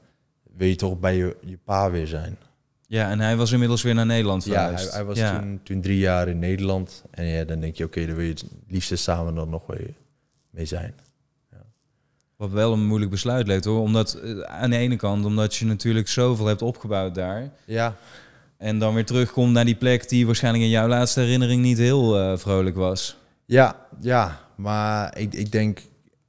Speaker 2: wil je toch bij je, je pa weer zijn.
Speaker 1: Ja, en hij was inmiddels weer naar Nederland Ja, hij, hij was Toen,
Speaker 2: toen, drie jaar in Nederland. En ja, dan denk je, oké, dan wil je het liefst samen dan nog weer
Speaker 1: mee zijn. Ja. Wat wel een moeilijk besluit leek, hoor. Omdat, eh, aan de ene kant, omdat je natuurlijk zoveel hebt opgebouwd daar. Ja. En dan weer terugkomt naar die plek die waarschijnlijk in jouw laatste herinnering niet heel eh, vrolijk was.
Speaker 2: Ja, ja. Maar ik, ik denk,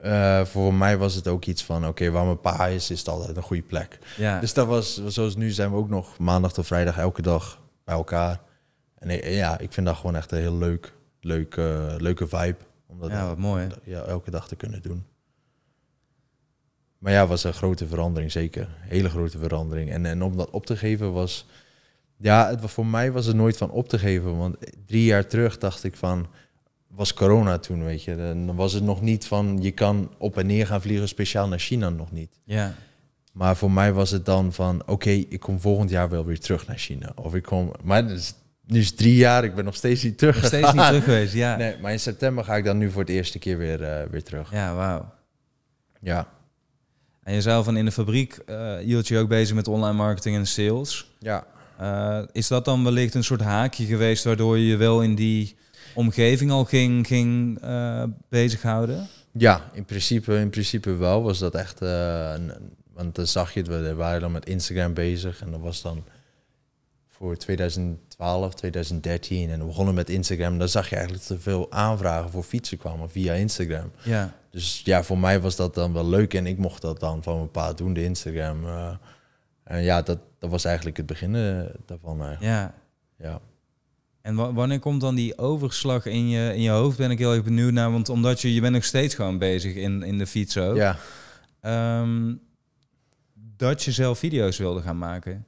Speaker 2: eh, voor mij was het ook iets van, oké, waar mijn pa is, is het altijd een goede plek. Dus dat was, zoals nu zijn we ook nog maandag tot vrijdag elke dag bij elkaar. En ja, ik vind dat gewoon echt een heel leuk, leuk eh, leuke vibe. Om dat ja, wat mooi. ja, elke dag te kunnen doen. Maar ja, was een grote verandering, zeker. Hele grote verandering. En, en om dat op te geven was... Ja, het, voor mij was het nooit van op te geven. Want drie jaar terug dacht ik van was corona toen, weet je. Dan was het nog niet van je kan op en neer gaan vliegen, speciaal naar China nog niet. Ja. Maar voor mij was het dan van oké, ik kom volgend jaar wel weer terug naar China. Of ik kom. Maar dus, nu is het drie jaar, ik ben nog steeds niet terug. steeds niet terug geweest, ja. Nee, maar in september ga ik dan nu voor het eerste keer weer, eh,
Speaker 1: weer terug. Ja, wauw. Ja. En je van in de fabriek uh, hield je ook bezig met online marketing en sales. Ja. Eh, is dat dan wellicht een soort haakje geweest waardoor je wel in die omgeving al ging, ging uh, bezighouden?
Speaker 2: Ja, in principe, in principe wel. Was dat echt. Eh, want dan zag je het, we waren dan met Instagram bezig. En dat was dan voor 2012, 2013. En we begonnen met Instagram. Dan zag je eigenlijk te veel aanvragen voor fietsen kwamen via Instagram. Ja. Dus ja, voor mij was dat dan wel leuk. En ik mocht dat dan van mijn pa doen, de Instagram. Eh. en ja, dat, dat was eigenlijk het begin daarvan. Eigenlijk.
Speaker 3: Ja.
Speaker 1: ja. En wanneer komt dan die overslag in je, in je hoofd? Ben ik heel erg benieuwd naar. Want omdat je, je bent nog steeds gewoon bezig in, in de fiets ook. Ja. Ehm, dat je zelf video's wilde gaan maken.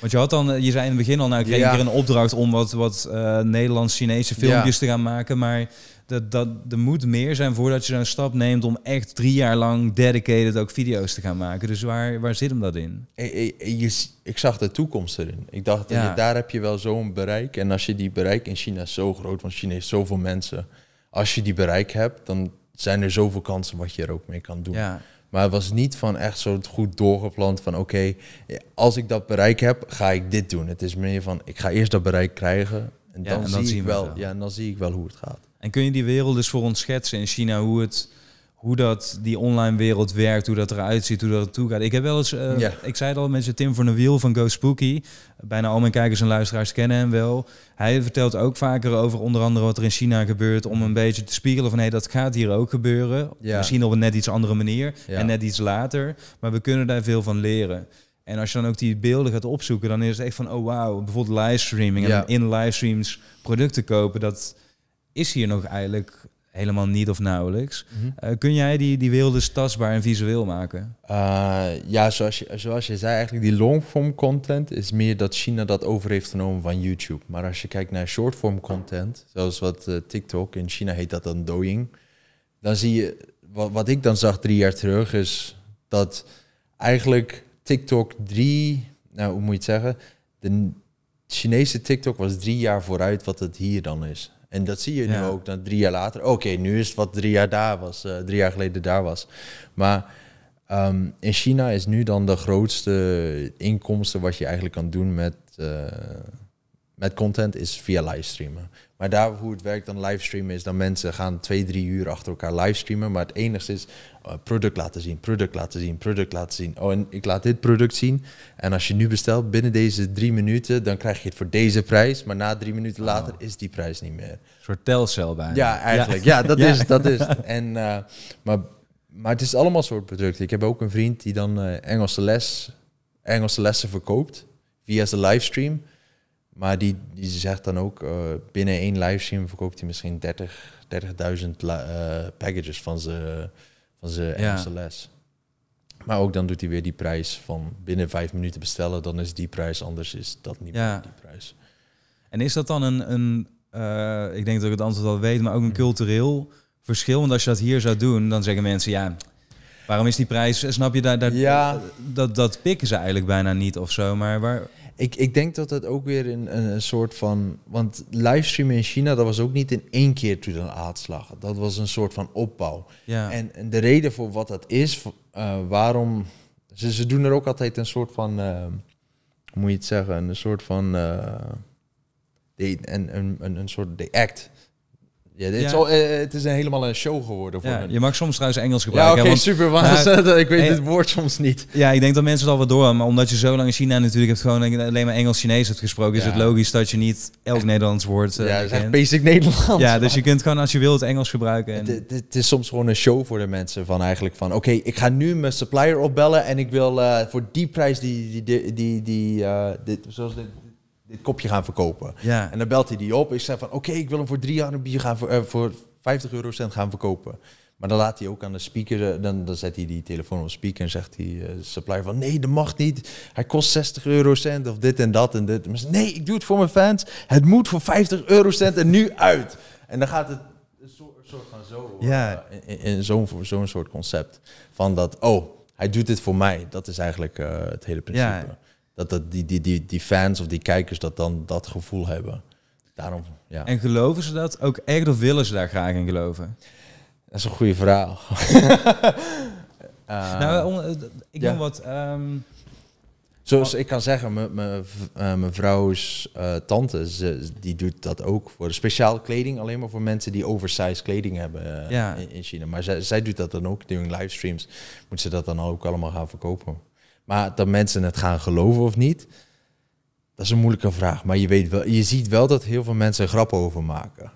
Speaker 1: Want je had dan, eh, je zei in het begin al, nou ik kreeg ja. een opdracht om wat, wat eh, Nederlands-Chinese filmpjes te gaan maken. Maar dat, dat, er moet meer zijn voordat je zo'n stap neemt om echt drie jaar lang dedicated ook video's te gaan maken. Dus waar, waar zit hem dat in? Ik, eh, eh, eh, ik, zag de toekomst erin. Ik dacht, daar heb je wel zo'n bereik. En als
Speaker 2: je die bereik in China is zo groot, want China heeft zoveel mensen. Als je die bereik hebt, dan zijn er zoveel kansen wat je er ook mee kan doen. Maar het was niet van echt zo goed doorgepland van oké, als ik dat bereik heb, ga ik dit doen. Het is meer van ik ga eerst dat bereik krijgen en, dan, zie ik wel, ja, en dan zie ik wel hoe het gaat.
Speaker 1: En kun je die wereld dus voor ons schetsen in China, hoe, het, hoe dat die online wereld werkt, hoe dat eruit ziet, hoe dat er toe gaat. Ik heb wel eens, eh, ik zei het al, mensen Tim van de Wiel van Go Spooky, bijna al mijn kijkers en luisteraars kennen hem wel. Hij vertelt ook vaker over onder andere wat er in China gebeurt, om een beetje te spiegelen van hé, hey, dat gaat hier ook gebeuren. Ja. Misschien op een net iets andere manier en net iets later, maar we kunnen daar veel van leren. En als je dan ook die beelden gaat opzoeken, dan is het echt van, oh wauw, bijvoorbeeld livestreaming en in livestreams producten kopen, dat is hier nog eigenlijk helemaal niet of nauwelijks. Mhm. Eh, kun jij die, die wilde tastbaar en visueel maken? Eh, ja, zoals je, zoals
Speaker 2: je zei, eigenlijk die longform content is meer dat China dat over heeft genomen van YouTube. Maar als je kijkt naar shortform content, zoals wat eh, TikTok, in China heet dat dan Douyin, dan zie je, wat, wat ik dan zag drie jaar terug, is dat eigenlijk TikTok drie, nou hoe moet je het zeggen, de Chinese TikTok was drie jaar vooruit wat het hier dan is. En dat zie je nu ook dan drie jaar later. Oké, nu is het wat drie jaar daar was, eh, drie jaar geleden daar was. Maar ehm, in China is nu dan de grootste inkomsten wat je eigenlijk kan doen met, eh, met content is via livestreamen. Maar daar hoe het werkt dan livestreamen is dan mensen gaan twee, drie uur achter elkaar livestreamen. Maar het enige is eh, product laten zien, product laten zien, product laten zien. Oh, en ik laat dit product zien. En als je nu bestelt binnen deze drie minuten, dan krijg je het voor deze prijs. Maar na drie minuten oh. later is die prijs niet meer. Een soort telcel bij. Ja, eigenlijk. Ja, dat is dat is. En, eh, maar, maar het is allemaal soort producten. Ik heb ook een vriend die dan eh, Engelse les, Engelse lessen verkoopt via zijn livestream. Maar die, die zegt dan ook, eh, binnen één livestream verkoopt hij misschien 30, 30.000 eh, packages van zijn van ja. les. Maar ook dan doet hij weer die prijs van binnen vijf minuten bestellen, dan is die prijs, anders is dat niet meer
Speaker 1: die prijs. En is dat dan een, een eh, ik denk dat ik het antwoord al weet, maar ook een hm. cultureel verschil? Want als je dat hier zou doen, dan zeggen mensen, ja, waarom is die prijs, snap je, daar, dat, dat pikken ze eigenlijk bijna niet of zo, maar waar... Ik, ik denk dat dat ook weer een, een soort van.
Speaker 2: Want livestreamen in China, dat was ook niet in één keer toen een aanslag. Dat was een soort van opbouw. Ja. En, en de reden voor wat dat is, eh, waarom. Ze, ze doen er ook altijd een soort van. Eh, hoe moet je het zeggen? Een soort van. Uh, een, een, een, een soort de act. Ja, dit Is al, eh, eh, het is een, helemaal een show geworden voor ja,
Speaker 1: Je mag soms trouwens Engels gebruiken. Ja, oké, okay, super. Nou, ik weet eh, het woord soms niet. Ja, ik denk dat mensen het al wel door Maar omdat je zo lang in China natuurlijk hebt gewoon alleen maar Engels-Chinees hebt gesproken... is het logisch dat je niet elk Nederlands woord Ja, dat is basic Nederlands. Ja, dus je kunt gewoon als je wilt Engels gebruiken. En... Het, het, is soms gewoon
Speaker 2: een show voor de mensen van eigenlijk van... Oké, ik ga nu mijn supplier opbellen en ik wil voor die prijs die... die, die, die, die dit, zoals dit dit kopje gaan verkopen. Ja. En dan belt hij die op. Ik zeg van, oké, ik wil hem voor drie jaar een bier gaan eh, voor, uh, voor 50 eurocent gaan verkopen. Maar dan laat hij ook aan de speaker, eh, dan, dan zet hij die telefoon op speaker en zegt die uh, supplier van nee, dat mag niet. Hij kost 60 eurocent of dit en dat en dit. Maar nee, ik doe het voor mijn fans. Het moet voor 50 eurocent en nu uit. En dan gaat het een soort van zo, ja. in, in zo'n zo'n soort concept. Van dat, oh, hij doet dit voor mij. Dat is eigenlijk het hele principe dat, dat die, die, die, fans of die kijkers dat dan dat gevoel hebben.
Speaker 1: Daarom, ja. En geloven ze dat ook echt of willen ze daar graag in geloven? Dat is een goede vraag. Eh, nou, eh, ik noem wat... Ehm,
Speaker 2: Zoals ik kan zeggen, mijn eh, vrouw's tante, ze, die doet dat ook voor speciaal kleding, alleen maar voor mensen die oversized kleding hebben in, China. Maar zij, zij doet dat dan ook, during livestreams, moet ze dat dan ook allemaal gaan verkopen. Maar dat mensen het gaan geloven of niet, dat is een moeilijke vraag. Maar je, weet wel, je ziet wel dat heel veel mensen grappen over maken.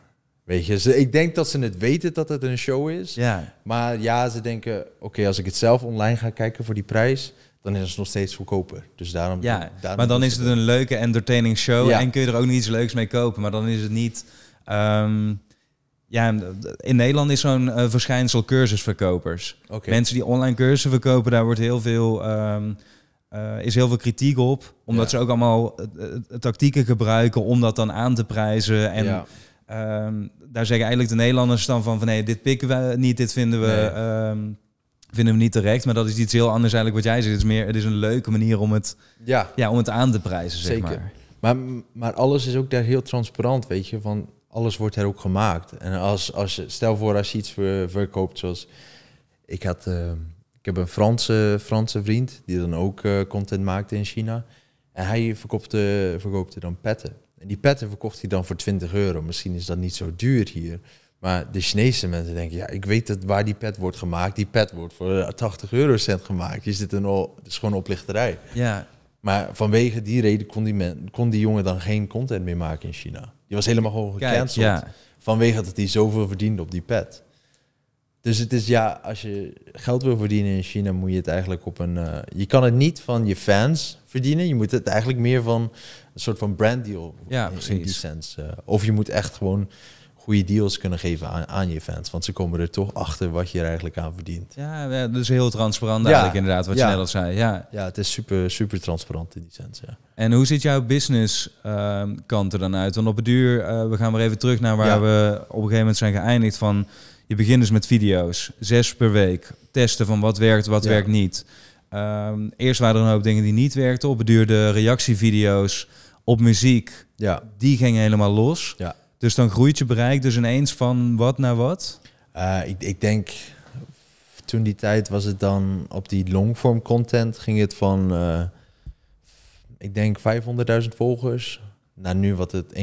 Speaker 2: Weet je, ze, ik denk dat ze het weten dat het een show is. Ja.
Speaker 1: Maar ja, ze denken,
Speaker 2: oké, als ik het zelf online ga kijken voor die prijs, dan is het nog steeds goedkoper. Dus daarom. Ja, maar dan is het een
Speaker 1: leuke, entertaining show. En kun je er ook nog iets leuks mee kopen. Maar dan is het niet. Ehm, ja, eh, in Nederland is zo'n eh, verschijnsel cursusverkopers. Okay. Mensen die online cursussen verkopen, daar wordt heel veel, ehm, eh, is heel veel kritiek op. Omdat ze ook allemaal tactieken gebruiken om dat dan aan te prijzen. En ja. Ehm, daar zeggen eigenlijk de Nederlanders dan van, van nee, dit pikken we niet, dit vinden we... Ehm, vinden we niet terecht. Maar dat is iets heel anders eigenlijk wat jij zegt. Het is meer, het is een leuke manier om het, ja. Ja, om het aan te prijzen, Zeker. maar. maar. Maar alles is ook daar heel transparant,
Speaker 2: weet je. Van alles wordt er ook gemaakt. En als, als stel voor als je iets ver, verkoopt zoals... Ik, had, ehm, ik heb een Franse, Franse vriend die dan ook eh, content maakte in China. En hij verkoopte, verkoopte dan petten. En die petten verkocht hij dan voor 20 euro. Misschien is dat niet zo duur hier. Maar de Chinese mensen denken, ja, ik weet dat waar die pet wordt gemaakt, die pet wordt voor 80 eh, eurocent gemaakt. Is dit een o is gewoon oplichterij. Ja. Maar vanwege die reden kon die, men, kon die jongen dan geen content meer maken in China. Die was helemaal gewoon gecanceld. Vanwege dat hij zoveel verdiende op die pet. Dus het is ja, als je geld wil verdienen in China, moet je het eigenlijk op een. Eh, je kan het niet van je fans verdienen. Je moet het eigenlijk meer van een soort van brand deal. Ja, in die sense. Eh. of je moet echt gewoon goede deals kunnen geven aan, je fans. Want ze komen er toch achter wat je er eigenlijk aan
Speaker 1: verdient. Ja, dus heel transparant eigenlijk inderdaad, wat ja. je net al zei. Ja, ja het is super, super transparant in die zin. Ja. En hoe ziet jouw business ehm, kant er dan uit? Want op het duur, eh, we gaan weer even terug naar waar we op een gegeven moment zijn geëindigd van... Je begint dus met video's, zes per week. Testen van wat werkt, wat werkt niet. Ehm, eerst waren er een hoop dingen die niet werkten. Op het duur de reactievideo's op muziek, ja. die gingen helemaal los. Ja. Dus dan groeit je bereik dus ineens van wat naar wat? Eh, ik, ik denk,
Speaker 2: toen die tijd was het dan op die longform content ging het van, eh, ik denk 500.000 volgers naar nu wat het 1,8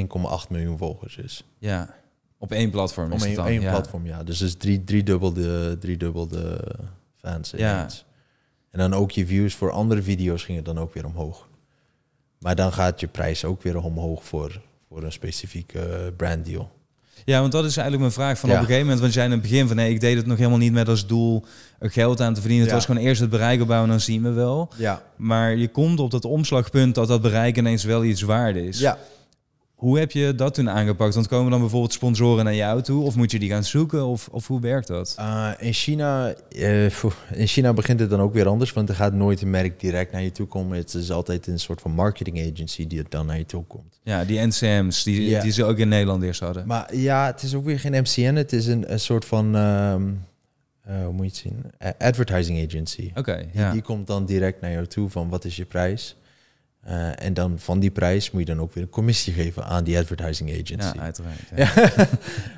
Speaker 2: miljoen
Speaker 1: volgers is. Ja, op één platform op het Op één platform, ja. Dus is
Speaker 2: drie, drie, dubbel de, drie de fans. Ja. En dan ook je views voor andere video's gingen dan ook weer omhoog. Maar dan gaat je prijs ook weer omhoog voor voor een specifieke eh, branddeal.
Speaker 1: Ja, want dat is eigenlijk mijn vraag van op een gegeven moment. Want jij in het begin van nee, ik deed het nog helemaal niet met als doel geld aan te verdienen. Het was gewoon eerst het bereik opbouwen, dan zien we wel. Ja. Maar je komt op dat omslagpunt dat dat bereik ineens wel iets waard is. Ja. Hoe heb je dat toen aangepakt? Want komen dan bijvoorbeeld sponsoren naar jou toe? Of moet je die gaan zoeken? Of, of hoe werkt dat? Ah, in, China, eh, in China begint het dan ook weer anders. Want er gaat nooit een merk direct naar je toe
Speaker 2: komen. Het is altijd een soort van marketing agency die het dan naar je toe komt.
Speaker 1: Ja, die NCM's die, die ze
Speaker 2: ook in Nederland eerst hadden. Maar ja, het is ook weer geen MCN. Het is een, een soort van... Ehm, eh, hoe moet je het zien? Eh, advertising agency. Oké. die, die komt dan direct naar jou toe van wat is je prijs? Eh, en dan van die prijs moet je dan ook weer een commissie geven aan die advertising agency. Ja, uiteraard. Ja,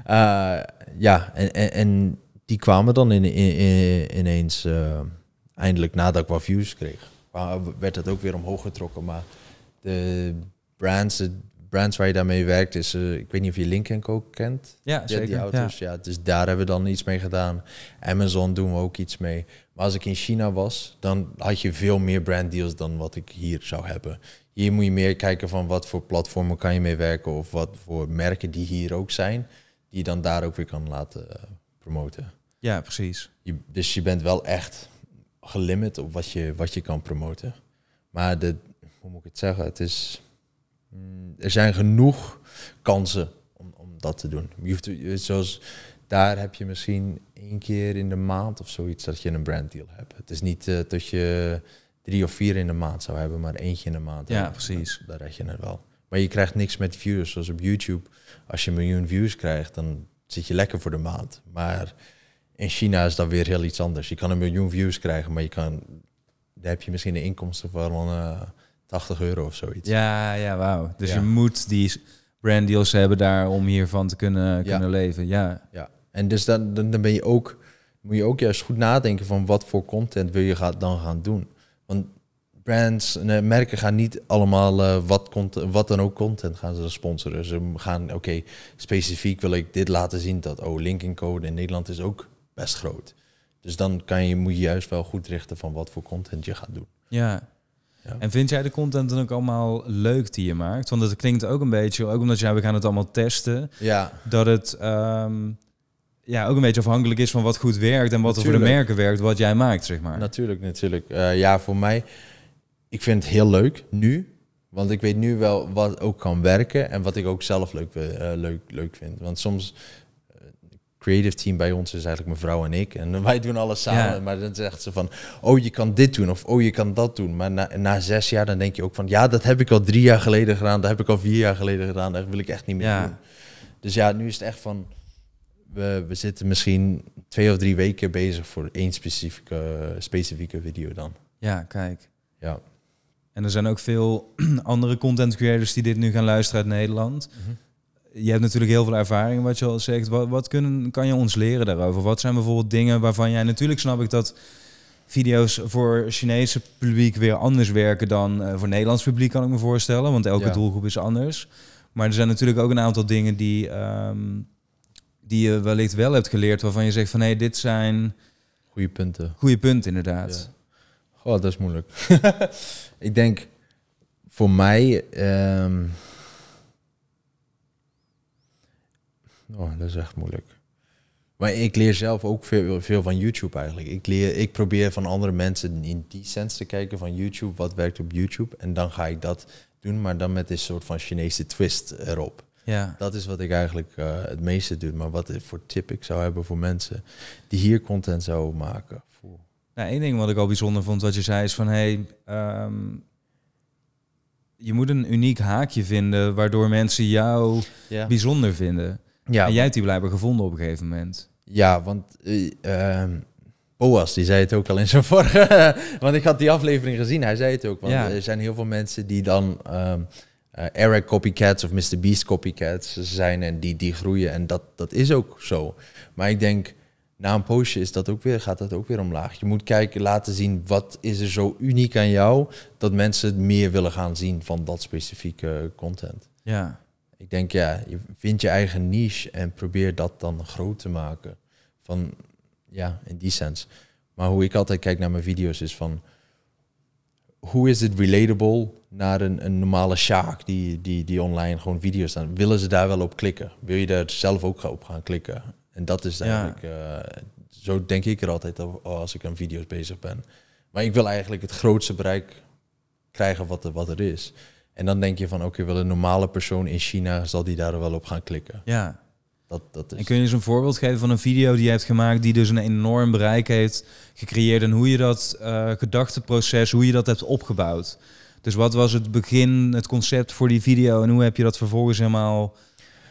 Speaker 2: eh, ja en, en, die kwamen dan in, in, ineens, eh, eindelijk nadat ik wat views kreeg, werd dat ook weer omhoog getrokken. Maar de brands, brands waar je daarmee werkt is, eh, ik weet niet of je Lincoln ook kent. Ja, die, zeker. auto's, ja. Dus daar hebben we dan iets mee gedaan. Amazon doen we ook iets mee. Maar als ik in China was, dan had je veel meer brand deals dan wat ik hier zou hebben. Hier moet je meer kijken van wat voor platformen kan je mee werken of wat voor merken die hier ook zijn, die je dan daar ook weer kan laten eh, promoten.
Speaker 1: Ja, precies. Je,
Speaker 2: dus je bent wel echt gelimit op wat je, wat je kan promoten. Maar de, hoe moet ik het zeggen? Het is Mm, er zijn genoeg kansen om, om dat te doen. Je hoeft, zoals daar heb je misschien één keer in de maand of zoiets dat je een branddeal hebt. Het is niet eh, dat je drie of vier in de maand zou hebben, maar eentje in de maand. Ja, precies. Daar heb je het wel. Maar je krijgt niks met views. Zoals op YouTube, als je een miljoen views krijgt, dan zit je lekker voor de maand. Maar in China is dat weer heel iets anders. Je kan een miljoen views krijgen, maar je kan, daar heb je misschien de inkomsten van eh, 80 euro of zoiets. Ja, ja, wauw. Dus je
Speaker 1: moet die branddeals hebben daar om hiervan te kunnen, kunnen leven. Ja. ja, en dus dan, dan ben je ook,
Speaker 2: moet je ook juist goed nadenken van wat voor content wil je dan gaan doen. Want brands eh, merken gaan niet allemaal eh, wat, content, wat dan ook content gaan ze sponsoren. Ze gaan, oké, specifiek wil ik dit laten zien dat, oh, Linking Code in Nederland is ook best groot. Dus dan kan je, moet je juist wel goed richten van wat voor content je gaat doen.
Speaker 3: Ja,
Speaker 1: en vind jij de content dan ook allemaal leuk die je maakt? Want dat klinkt ook een beetje, ook omdat jij, we gaan het allemaal testen, ja. dat het ehm, ja, ook een beetje afhankelijk is van wat goed werkt en wat er voor de merken werkt, wat jij maakt, zeg maar. Natuurlijk, natuurlijk. Eh, ja, voor mij, ik
Speaker 2: vind het heel leuk nu, want ik weet nu wel wat ook kan werken en wat ik ook zelf leuk, eh, leuk, leuk vind. Want soms creative team bij ons is eigenlijk mijn vrouw en ik. En wij doen alles samen. Maar dan zegt ze van, oh je kan dit doen of oh je kan dat doen. Maar na, na zes jaar dan denk je ook van, ja dat heb ik al drie jaar geleden gedaan. Dat heb ik al vier jaar geleden gedaan. Dat wil ik echt niet meer doen. Dus ja, nu is het echt van, we, we zitten misschien twee of drie weken bezig voor één specifieke, specifieke video dan.
Speaker 1: Ja, kijk. Ja. En er zijn ook veel andere content creators die dit nu gaan luisteren uit Nederland. Mhm je hebt natuurlijk heel veel ervaring, wat je al zegt. Wat, wat kunnen, kan je ons leren daarover? Wat zijn bijvoorbeeld dingen waarvan jij... Natuurlijk snap ik dat video's voor Chinese publiek weer anders werken dan eh, voor Nederlands publiek, kan ik me voorstellen. Want elke doelgroep is anders. Maar er zijn natuurlijk ook een aantal dingen die, ehm, die je wellicht wel hebt geleerd, waarvan je zegt van hé, hey, dit zijn... goede punten. Goeie punt inderdaad. Ja. dat is moeilijk.
Speaker 2: ik denk voor mij... Ehm, Oh, dat is echt moeilijk. Maar ik leer zelf ook veel, veel van YouTube eigenlijk. Ik, leer, ik probeer van andere mensen in die sens te kijken van YouTube, wat werkt op YouTube. En dan ga ik dat doen, maar dan met een soort van Chinese twist erop. Ja. Dat is wat ik eigenlijk eh, het meeste doe. Maar wat voor tip ik zou hebben voor mensen die hier content
Speaker 1: zouden maken. Voor... Nou, één ding wat ik al bijzonder vond wat je zei is van hey, ehm, je moet een uniek haakje vinden waardoor mensen jou bijzonder vinden. Ja. En jij die blijven gevonden op een gegeven moment. Ja, want uh,
Speaker 2: Boas, die zei het ook al in zijn vorige... want ik had die aflevering gezien, hij zei het ook. Want er zijn heel veel mensen die dan ehm, eh, Eric copycats of Mr. Beast copycats zijn en die, die groeien. En dat, dat is ook zo. Maar ik denk, na een poosje is dat ook weer, gaat dat ook weer omlaag. Je moet kijken, laten zien wat is er zo uniek aan jou... dat mensen meer willen gaan zien van dat specifieke content. Ja ik denk ja, je vindt je eigen niche en probeer dat dan groot te maken. Van ja, in die sens. Maar hoe ik altijd kijk naar mijn video's is van hoe is het relatable naar een, een normale Sjaak die, die, die online gewoon video's dan Willen ze daar wel op klikken? Wil je daar zelf ook op gaan klikken? En dat is eigenlijk, ja. Eh, zo denk ik er altijd over als ik aan video's bezig ben. Maar ik wil eigenlijk het grootste bereik krijgen wat er, wat er is. En dan denk je van, oké, okay, wel een normale persoon in China zal die daar wel op gaan klikken.
Speaker 1: Ja. Dat, dat is en kun je eens een voorbeeld geven van een video die je hebt gemaakt, die dus een enorm bereik heeft gecreëerd en hoe je dat eh, gedachteproces, hoe je dat hebt opgebouwd? Dus wat was het begin, het concept voor die video en hoe heb je dat vervolgens helemaal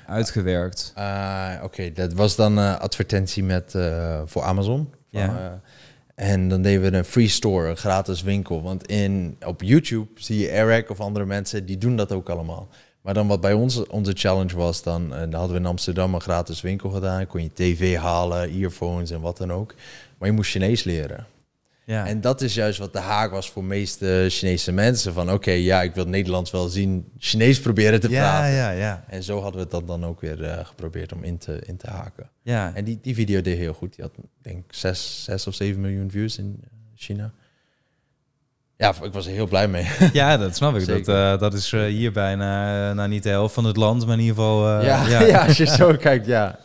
Speaker 1: uitgewerkt?
Speaker 2: Ah, oké, dat was dan eh, advertentie met, eh, voor Amazon. ja. En dan deden we een free store, een gratis winkel. Want in, op YouTube zie je Eric of andere mensen, die doen dat ook allemaal. Maar dan wat bij ons onze challenge was, dan, eh, dan hadden we in Amsterdam een gratis winkel gedaan. Kon je tv halen, earphones en wat dan ook. Maar je moest Chinees leren. Ja. En dat is juist wat de haak was voor meeste Chinese mensen. Van oké, ja, ik wil Nederlands wel zien, Chinees proberen te praten. Ja, ja. En zo hadden we dat dan ook weer eh, geprobeerd om in te, in te haken. Ja. En die, die video deed heel goed. Die had denk ik zes of zeven miljoen views in eh, China.
Speaker 1: Ja, ik was er heel blij mee. Ja, dat snap ik. Dat, eh, dat is hier bijna nou, niet de helft van het land, maar in ieder geval... ja, ja. als je zo kijkt, ja.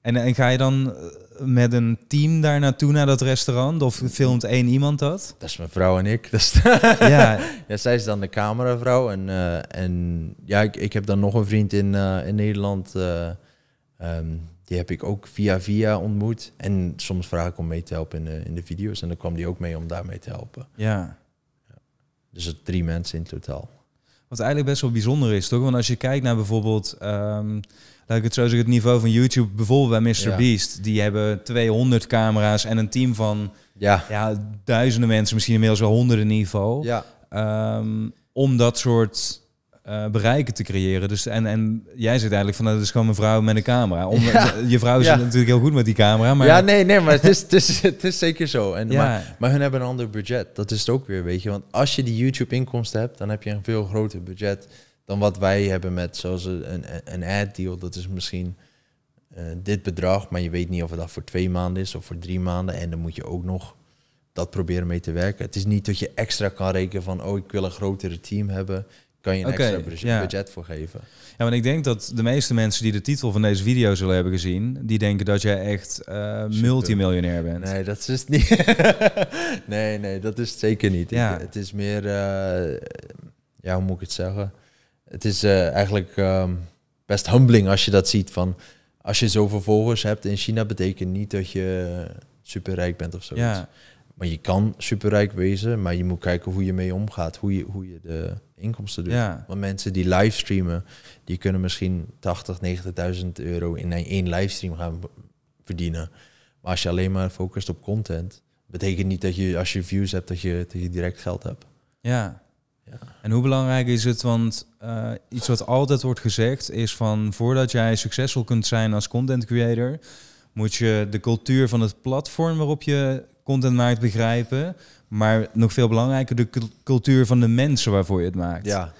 Speaker 1: En, en ga je dan met een team daar naartoe naar dat restaurant? Of filmt één iemand dat? Dat is mijn vrouw en ik. Dat
Speaker 2: ja. ja, zij is dan de cameravrouw. En, eh, en ja, ik, ik heb dan nog een vriend in, eh, in Nederland. Eh, ehm, die heb ik ook via via ontmoet. En soms vraag ik om mee te helpen in de, in de video's. En dan kwam die ook mee om daarmee te helpen. Ja. ja. Dus drie mensen in totaal.
Speaker 1: Wat eigenlijk best wel bijzonder is, toch? Want als je kijkt naar bijvoorbeeld... Ehm, laat ik het zo zeggen, het niveau van YouTube, bijvoorbeeld bij Mr. Beast, die hebben 200 camera's en een team van ja. duizenden mensen, misschien inmiddels wel honderden niveau, ehm, om dat soort eh, bereiken te creëren. Dus, en, en jij zegt eigenlijk van, nou, dat is gewoon een vrouw met een camera. Om, Je vrouw is natuurlijk heel goed met die camera, maar... Ja, nee, nee, maar het is,
Speaker 2: het is, het is zeker zo. En, maar, maar hun hebben een ander budget, dat is het ook weer, weet je. Want als je die YouTube-inkomsten hebt, dan heb je een veel groter budget dan wat wij hebben met zoals een, een ad deal. Dat is misschien eh, dit bedrag, maar je weet niet of het dat voor twee maanden is of voor drie maanden. En dan moet je ook nog dat proberen mee te werken. Het is niet dat je extra kan rekenen van,
Speaker 1: oh, ik wil een grotere team hebben. Kan je een extra budget, voor geven? Ja, want ik denk dat de meeste mensen die de titel van deze video zullen hebben gezien, die denken dat jij echt eh, multimiljonair bent. Nee, dat is niet. nee, nee, dat is zeker niet. Ja. het is meer,
Speaker 2: eh, ja, hoe moet ik het zeggen? het is eh, eigenlijk ehm, best humbling als je dat ziet. Van, als je zoveel volgers hebt in China, betekent niet dat je superrijk bent of zoiets. Ja. Maar je kan superrijk wezen, maar je moet kijken hoe je mee omgaat, hoe je, hoe je de inkomsten doet. Ja. Want mensen die livestreamen, die kunnen misschien 80, 90.000 euro in één livestream gaan verdienen. Maar als je alleen maar focust op content, betekent niet dat je als je views hebt, dat je, dat je direct geld hebt.
Speaker 1: Ja. Ja. En hoe belangrijk is het? Want eh, iets wat altijd wordt gezegd is van voordat jij succesvol kunt zijn als content creator, moet je de cultuur van het platform waarop je content maakt begrijpen. Maar nog veel belangrijker, de cultuur van de mensen waarvoor je het maakt. Ja.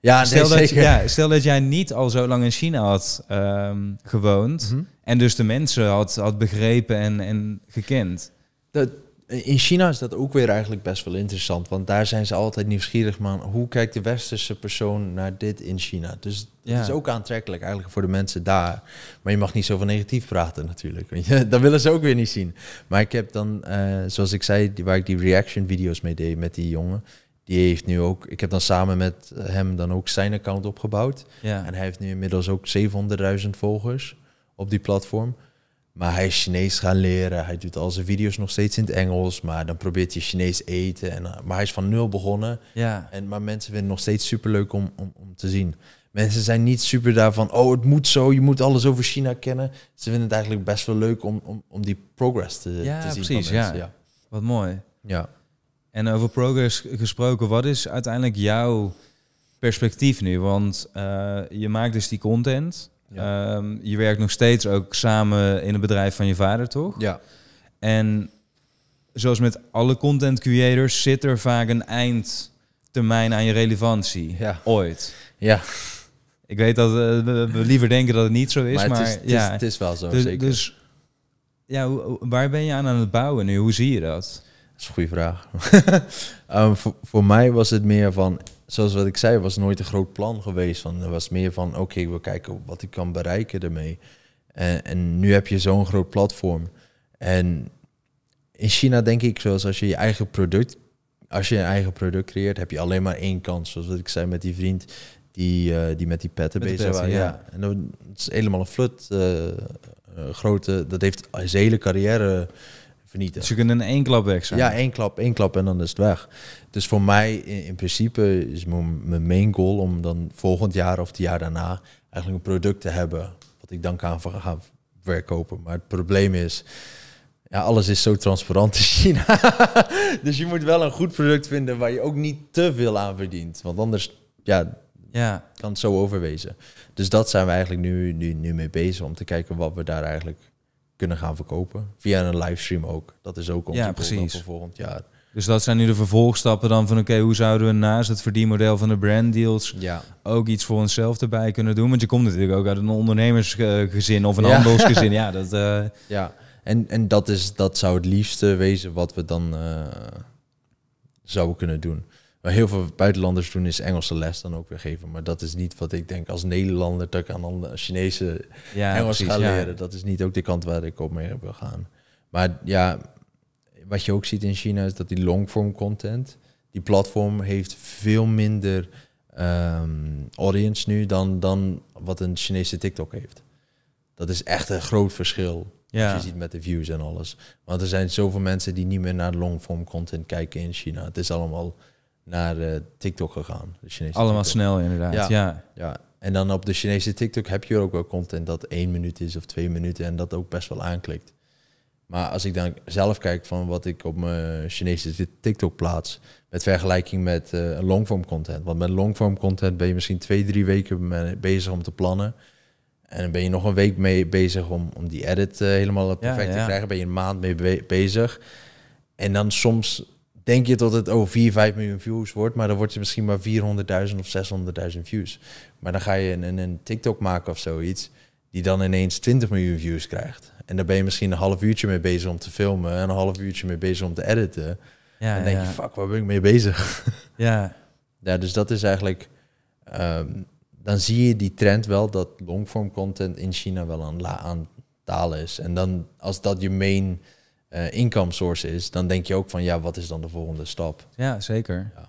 Speaker 1: Ja, stel, dat, stel dat jij niet al zo lang in China had ehm, gewoond. Mhm. En dus de mensen had, had begrepen en, en gekend.
Speaker 2: Dat, in China is dat ook weer eigenlijk best wel interessant. Want daar zijn ze altijd nieuwsgierig, man. Hoe kijkt de westerse persoon naar dit in China? Dus het is ook aantrekkelijk eigenlijk voor de mensen daar. Maar je mag niet zoveel negatief praten natuurlijk. dat willen ze ook weer niet zien. Maar ik heb dan, eh, zoals ik zei, waar ik die reaction video's mee deed met die jongen. Die heeft nu ook, ik heb dan samen met hem dan ook zijn account opgebouwd. Ja. En hij heeft nu inmiddels ook 700.000 volgers op die platform. Maar hij is Chinees gaan leren. Hij doet al zijn video's nog steeds in het Engels. Maar dan probeert hij Chinees eten. En, eh, maar hij is van nul begonnen. Ja. En, maar mensen vinden het nog steeds superleuk om, om, om te zien. Mensen zijn niet super daarvan, oh het moet zo, je moet alles over China kennen. Ze vinden het eigenlijk best wel leuk om, om, om die progress
Speaker 1: te, ja, te zien. Precies, ja, precies. Ja. Wat mooi. Ja. En over progress gesproken, wat is uiteindelijk jouw perspectief nu? Want eh, je maakt dus die content. Ehm, je werkt nog steeds ook samen in het bedrijf van je vader, toch? Ja. En zoals met alle content creators zit er vaak een eindtermijn aan je relevantie. Ja. Ooit. Ja. Ik weet dat eh, we, liever denken dat het niet zo is, maar, het, is, ja. het, is, wel zo, dus- zeker. Dus ja, waar ben je aan aan het bouwen nu? Hoe zie je dat? Dat is een goede vraag. Ehm, voor, voor, mij
Speaker 2: was het meer van, zoals wat ik zei, was nooit een groot plan geweest. Van, er was meer van, oké, we kijken wat ik kan bereiken ermee. En, en nu heb je zo'n groot platform. En in China denk ik, zoals als je je eigen product, als je een eigen product creëert, heb je alleen maar één kans. Zoals wat ik zei met die vriend die, eh, die met die petten bezig was. Ja. en dat is helemaal een flut. Eh, eh, grote, dat heeft zijn hele carrière dus je kunt in één klap weg zijn? Ja, één klap, één klap en dan is het weg. Dus voor mij in, principe is mijn, mijn main goal om dan volgend jaar of het jaar daarna eigenlijk een product te hebben wat ik dan kan gaan verkopen. Maar het probleem is, ja, alles is zo transparant in China. dus je moet wel een goed product vinden waar je ook niet te veel aan verdient. Want anders ja, ja. kan het zo overwezen. Dus dat zijn we eigenlijk nu, nu, nu mee bezig om te kijken wat we daar eigenlijk kunnen gaan verkopen. Via een livestream ook. Dat is ook ons ja, voor volgend
Speaker 1: jaar. Dus dat zijn nu de vervolgstappen dan van oké, hoe zouden we naast het verdienmodel van de brand deals ja. ook iets voor onszelf erbij kunnen doen? Want je komt natuurlijk ook uit een ondernemersgezin of een ja. handelsgezin. ja, dat, eh, ja. En, en dat, is,
Speaker 2: dat zou het liefste wezen wat we dan eh, zouden kunnen doen. Maar heel veel buitenlanders doen is Engelse les dan ook weer geven. Maar dat is niet wat ik denk als Nederlander dat ik aan Chinese ja, Engels precies, ga leren. Dat is niet ook de kant waar ik op mee wil gaan. Maar ja, wat je ook ziet in China is dat die longform content, die platform heeft veel minder um, audience nu dan, dan wat een Chinese TikTok heeft. Dat is echt een groot verschil. Als je ziet met de views en alles. Want er zijn zoveel mensen die niet meer naar longform content kijken in China. Het is allemaal naar eh, TikTok gegaan. De Allemaal snel inderdaad. Ja, ja. ja. En dan op de Chinese TikTok heb je ook wel content dat één minuut is of twee minuten en dat ook best wel aanklikt. Maar als ik dan zelf kijk van wat ik op mijn Chinese TikTok plaats, met vergelijking met uh, longform content. Want met longform content ben je misschien twee, drie weken bezig om te plannen. En dan ben je nog een week mee bezig om, om die edit eh, helemaal perfect te krijgen. Ben je een maand mee bezig. En dan soms denk je dat het oh, 4, 5 miljoen views wordt, maar dan wordt je misschien maar 400.000 of 600.000 views. Maar dan ga je een, een, TikTok maken of zoiets, die dan ineens 20 miljoen views krijgt. En dan ben je misschien een half uurtje mee bezig om te filmen en een half uurtje mee bezig om te editen. Ja, en dan denk je, fuck, waar ben ik mee bezig? Ja. ja, dus dat is eigenlijk... Ehm, dan zie je die trend wel dat longform content in China wel aan, aan dalen is. En dan als dat je main uh, income source is, dan denk je ook van ja, wat is dan de volgende stap?
Speaker 1: Ja, zeker. Ja.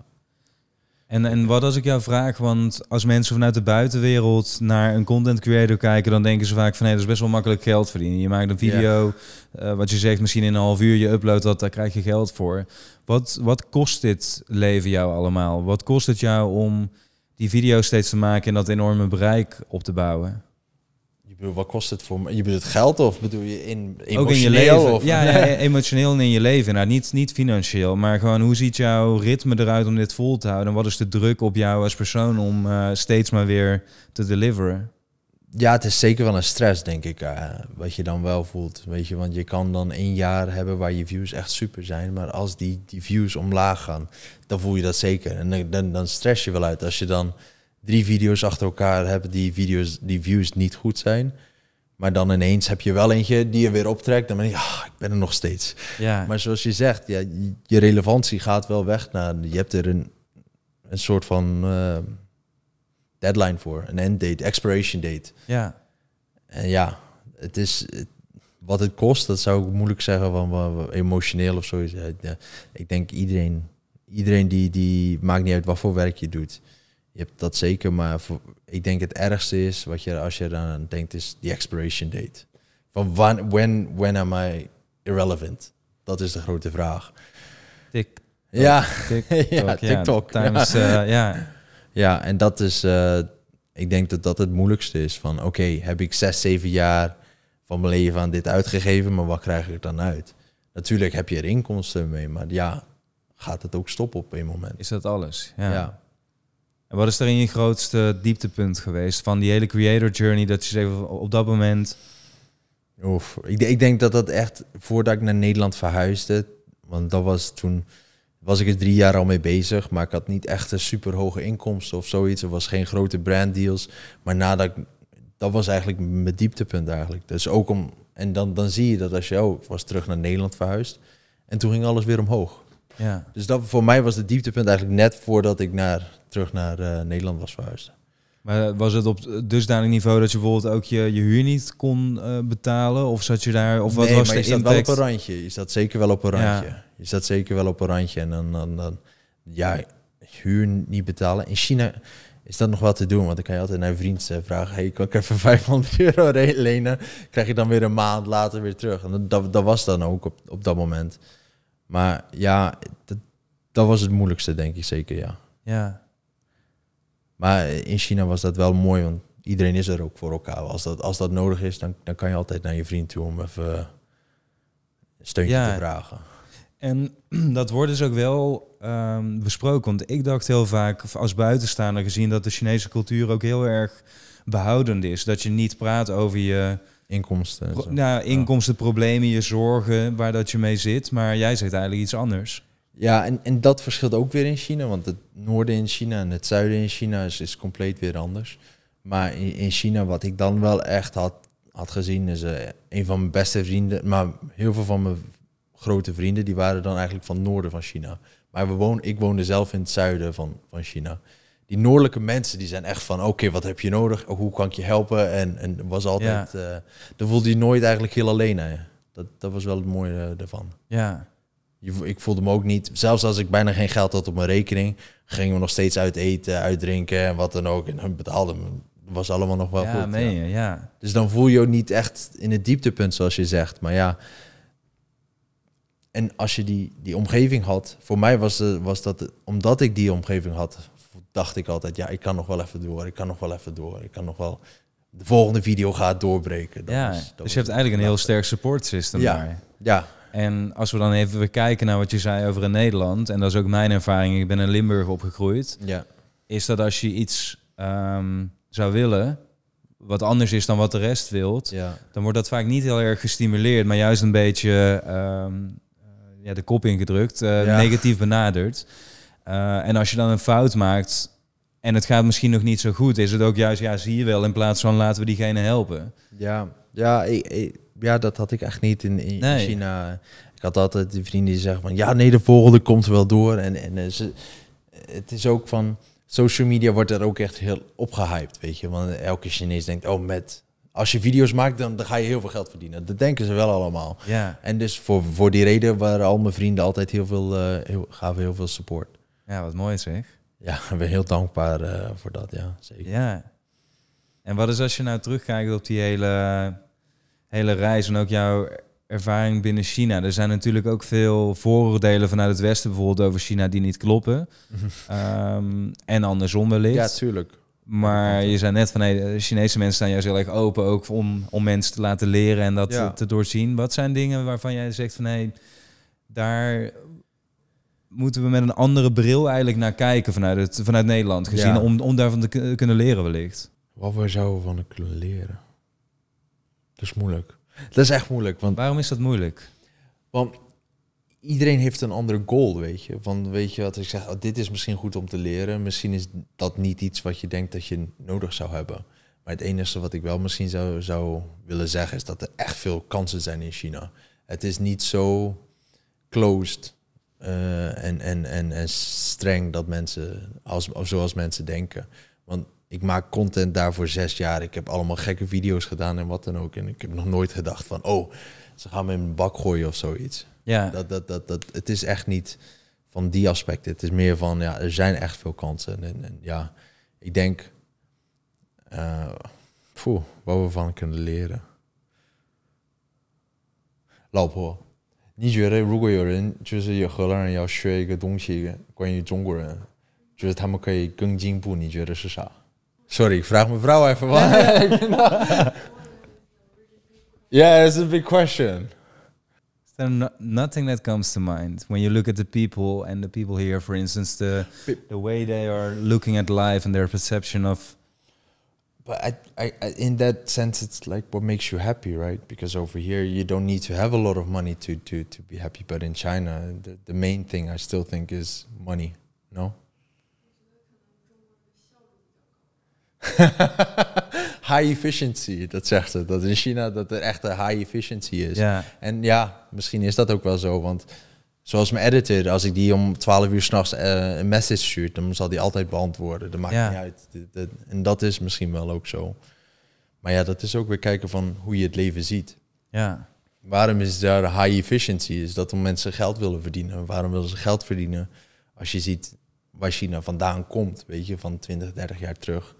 Speaker 1: En, en wat als ik jou vraag, want als mensen vanuit de buitenwereld naar een content creator kijken, dan denken ze vaak van hé, dat is best wel makkelijk geld verdienen. Je maakt een video, eh, wat je zegt, misschien in een half uur, je uploadt dat, daar krijg je geld voor. Wat, wat kost dit leven jou allemaal? Wat kost het jou om die video steeds te maken en dat enorme bereik op te bouwen?
Speaker 2: bedoel, wat kost het voor Je bedoelt geld of bedoel je in emotioneel? in je leven. Of? Ja,
Speaker 1: emotioneel in je leven. Nou, niet, niet financieel, maar gewoon hoe ziet jouw ritme eruit om dit vol te houden? En wat is de druk op jou als persoon om eh, steeds maar weer te deliveren?
Speaker 2: Ja, het is zeker wel een stress, denk ik, eh, wat je dan wel voelt. Weet je, want je kan dan één jaar hebben waar je views echt super zijn, maar als die, die views omlaag gaan, dan voel je dat zeker. En dan, dan stress je wel uit als je dan drie video's achter elkaar hebben die video's, die views niet goed zijn. Maar dan ineens heb je wel eentje die je weer optrekt. Dan ben je, ah, ik ben er nog steeds. Ja. Maar zoals je zegt, ja, je relevantie gaat wel weg. Naar, je hebt er een, een soort van eh, deadline voor. Een end date, expiration date. Ja. En ja, het is... wat het kost, dat zou ik moeilijk zeggen van emotioneel of zoiets. Ik denk iedereen, iedereen die, die maakt niet uit wat voor werk je doet je hebt dat zeker, maar ik denk het ergste is wat je als je dan denkt is die expiration date. Van when, when, when am I irrelevant? Dat is de grote vraag.
Speaker 3: Tik. Ja. TikTok, ja, TikTok.
Speaker 2: Ja, times, eh, ja. ja, en dat is, eh, ik denk dat dat het moeilijkste is. Van oké, heb ik zes, zeven jaar van mijn leven aan dit uitgegeven, maar wat krijg ik dan uit? Natuurlijk heb je er inkomsten mee, maar ja, gaat het ook stoppen op een moment. Is dat alles?
Speaker 1: ja. En wat is er in je grootste dieptepunt geweest van die hele creator journey? Dat je zegt op dat moment. Of, ik, ik, denk dat dat echt voordat ik naar
Speaker 2: Nederland verhuisde. Want dat was toen. Was ik er drie jaar al mee bezig. Maar ik had niet echt een super hoge inkomsten of zoiets. Er was geen grote brand deals. Maar nadat Dat was eigenlijk mijn dieptepunt eigenlijk. Dus ook om. En dan, dan zie je dat als je oh, was terug naar Nederland verhuisd. En toen ging alles weer omhoog. Ja. Dus dat voor mij was het dieptepunt eigenlijk net voordat ik naar, terug naar eh, Nederland was verhuisd.
Speaker 1: Maar was het op dusdanig niveau dat je bijvoorbeeld ook je, je huur niet kon eh, betalen? Of zat je daar, of wat nee, was maar wel op een randje. Je
Speaker 2: zat zeker wel op een randje. Je zat zeker wel op een randje. En dan, dan, dan, ja, huur niet betalen. In China is dat nog wel te doen, want dan kan je altijd naar vrienden vriend eh, vragen... hey, kan ik even 500 euro lenen? Krijg je dan weer een maand later weer terug. En dat, dat, dat was dan ook op, op dat moment. Maar ja, dat, was het moeilijkste, denk ik zeker, ja. Ja. Maar in China was dat wel mooi, want iedereen is er ook voor elkaar. Als dat, als dat nodig is, dan, dan kan je altijd naar je vriend toe om even een steuntje
Speaker 1: te vragen. En dat wordt dus ook wel ehm, besproken. Want ik dacht heel vaak als buitenstaander gezien dat de Chinese cultuur ook heel erg behoudend is. Dat je niet praat over je Inkomsten. Pro, nou, inkomstenproblemen, je zorgen waar dat je mee zit. Maar jij zegt eigenlijk iets anders.
Speaker 2: Ja, en, en dat verschilt ook weer in China. Want het noorden in China en het zuiden in China is, is compleet weer anders. Maar in, in China, wat ik dan wel echt had, had gezien, is eh, een van mijn beste vrienden. Maar heel veel van mijn grote vrienden, die waren dan eigenlijk van het noorden van China. Maar we woon, ik woonde zelf in het zuiden van, van China die noordelijke mensen die zijn echt van oké, wat heb je nodig? Hoe kan ik je helpen? En, en was altijd, ja. uh, dan voelde je nooit eigenlijk heel alleen. Dat, dat was wel het mooie ervan. Eh, ja. Je, ik voelde me ook niet, zelfs als ik bijna geen geld had op mijn rekening, gingen we nog steeds uit eten, uitdrinken en wat dan ook. En hun betaalden was allemaal nog wel ja, goed. ja. Dus dan voel je ook niet echt in het dieptepunt zoals je zegt. Maar ja, en als je die, die omgeving had, voor mij was, de, was dat, omdat ik die omgeving had, dacht ik altijd, ja, ik kan nog wel even door, ik kan nog wel even door, ik kan nog wel... De
Speaker 1: volgende video gaat doorbreken. Dat dus je hebt eigenlijk een heel sterk support system ja, Ja. En als we dan even kijken naar wat je zei over in Nederland, en dat is ook mijn ervaring, ik ben in Limburg opgegroeid, ja. is dat als je iets ehm, zou willen, wat anders is dan wat de rest wilt, ja. dan wordt dat vaak niet heel erg gestimuleerd, maar juist een beetje ehm, eh, ja, de kop ingedrukt, eh, negatief benaderd. Eh, en als je dan een fout maakt en het gaat misschien nog niet zo goed, is het ook juist, ja, zie je wel, in plaats van laten we diegene helpen.
Speaker 2: Ja, ja, ik, ja dat had ik echt niet in, China. Ik had altijd die vrienden die zeggen van, ja, nee, de volgende komt wel door. En, en eh, ze, het is ook van, social media wordt er ook echt heel opgehyped, weet je. Want elke Chinees denkt, oh, met als je video's maakt, dan, dan, ga je heel veel geld verdienen. Dat denken ze wel allemaal. Ja. En dus voor, voor die reden waren al mijn vrienden altijd heel veel, uh, heel, gaven heel veel support. Ja, wat mooi zeg. Ja, ik ben heel dankbaar eh, voor dat, ja, zeker.
Speaker 1: Ja. En wat is als je nou terugkijkt op die hele, hele reis en ook jouw ervaring binnen China? Er zijn natuurlijk ook veel vooroordelen vanuit het Westen bijvoorbeeld over China die niet kloppen. Ehm, en andersom wellicht. Ja, tuurlijk. Maar je zei net van hey, Chinese mensen zijn juist heel erg open ook om, om mensen te laten leren en dat ja. te, doorzien. Wat zijn dingen waarvan jij zegt van hé, hey, daar moeten we met een andere bril eigenlijk naar kijken vanuit, het, vanuit Nederland gezien, om, om daarvan te kunnen leren wellicht? Wat we zouden van kunnen leren? Dat is moeilijk. Dat is echt moeilijk. Want Waarom is dat moeilijk?
Speaker 2: Want iedereen heeft een andere goal, weet je. Van weet je wat ik zeg, oh, dit is misschien goed om te leren. Misschien is dat niet iets wat je denkt dat je nodig zou hebben. Maar het enige wat ik wel misschien zou, zou willen zeggen is dat er echt veel kansen zijn in China. Het is niet zo closed eh, en, en, en, en streng dat mensen, als, zoals mensen denken. Want ik maak content daarvoor zes jaar. Ik heb allemaal gekke video's gedaan en wat dan ook. En ik heb nog nooit gedacht van, oh, ze gaan me in een bak gooien of zoiets. Ja. Dat, dat, dat, dat, het is echt niet van die aspecten. Het is meer van, ja, er zijn echt veel kansen. En, en ja, ik denk, uh, poeh, wat we van kunnen leren. Loop hoor. 你觉得如果有人就是有荷兰人要学一个东西，关于中国人，就是他们可以更进步，你觉得是啥？Sorry, vraag me vrouw even wat.
Speaker 1: yeah, it's a big question. So no, nothing that comes to mind when you look at the people and the people here, for instance, the the way they are looking at life and their perception of
Speaker 2: but I, I, I, in that sense, it's like what makes you happy, right? Because over here, you don't need to have a lot of money to to to be happy. But in China, the, the main thing I still think is money. No. high efficiency, dat zegt ze. Dat in China dat er echt een high efficiency is. Ja. En ja, misschien is dat ook wel zo, want Zoals mijn editor, als ik die om 12 uur s'nachts uh, een message stuurt, dan zal die altijd beantwoorden. Dat maakt niet uit. en dat is misschien wel ook zo. Maar ja, dat is ook weer kijken van hoe je het leven ziet. Ja. Waarom is daar high efficiency? Is dat om mensen geld willen verdienen? Waarom willen ze geld verdienen? Als je ziet waar China vandaan komt, weet je, van 20, 30 jaar terug.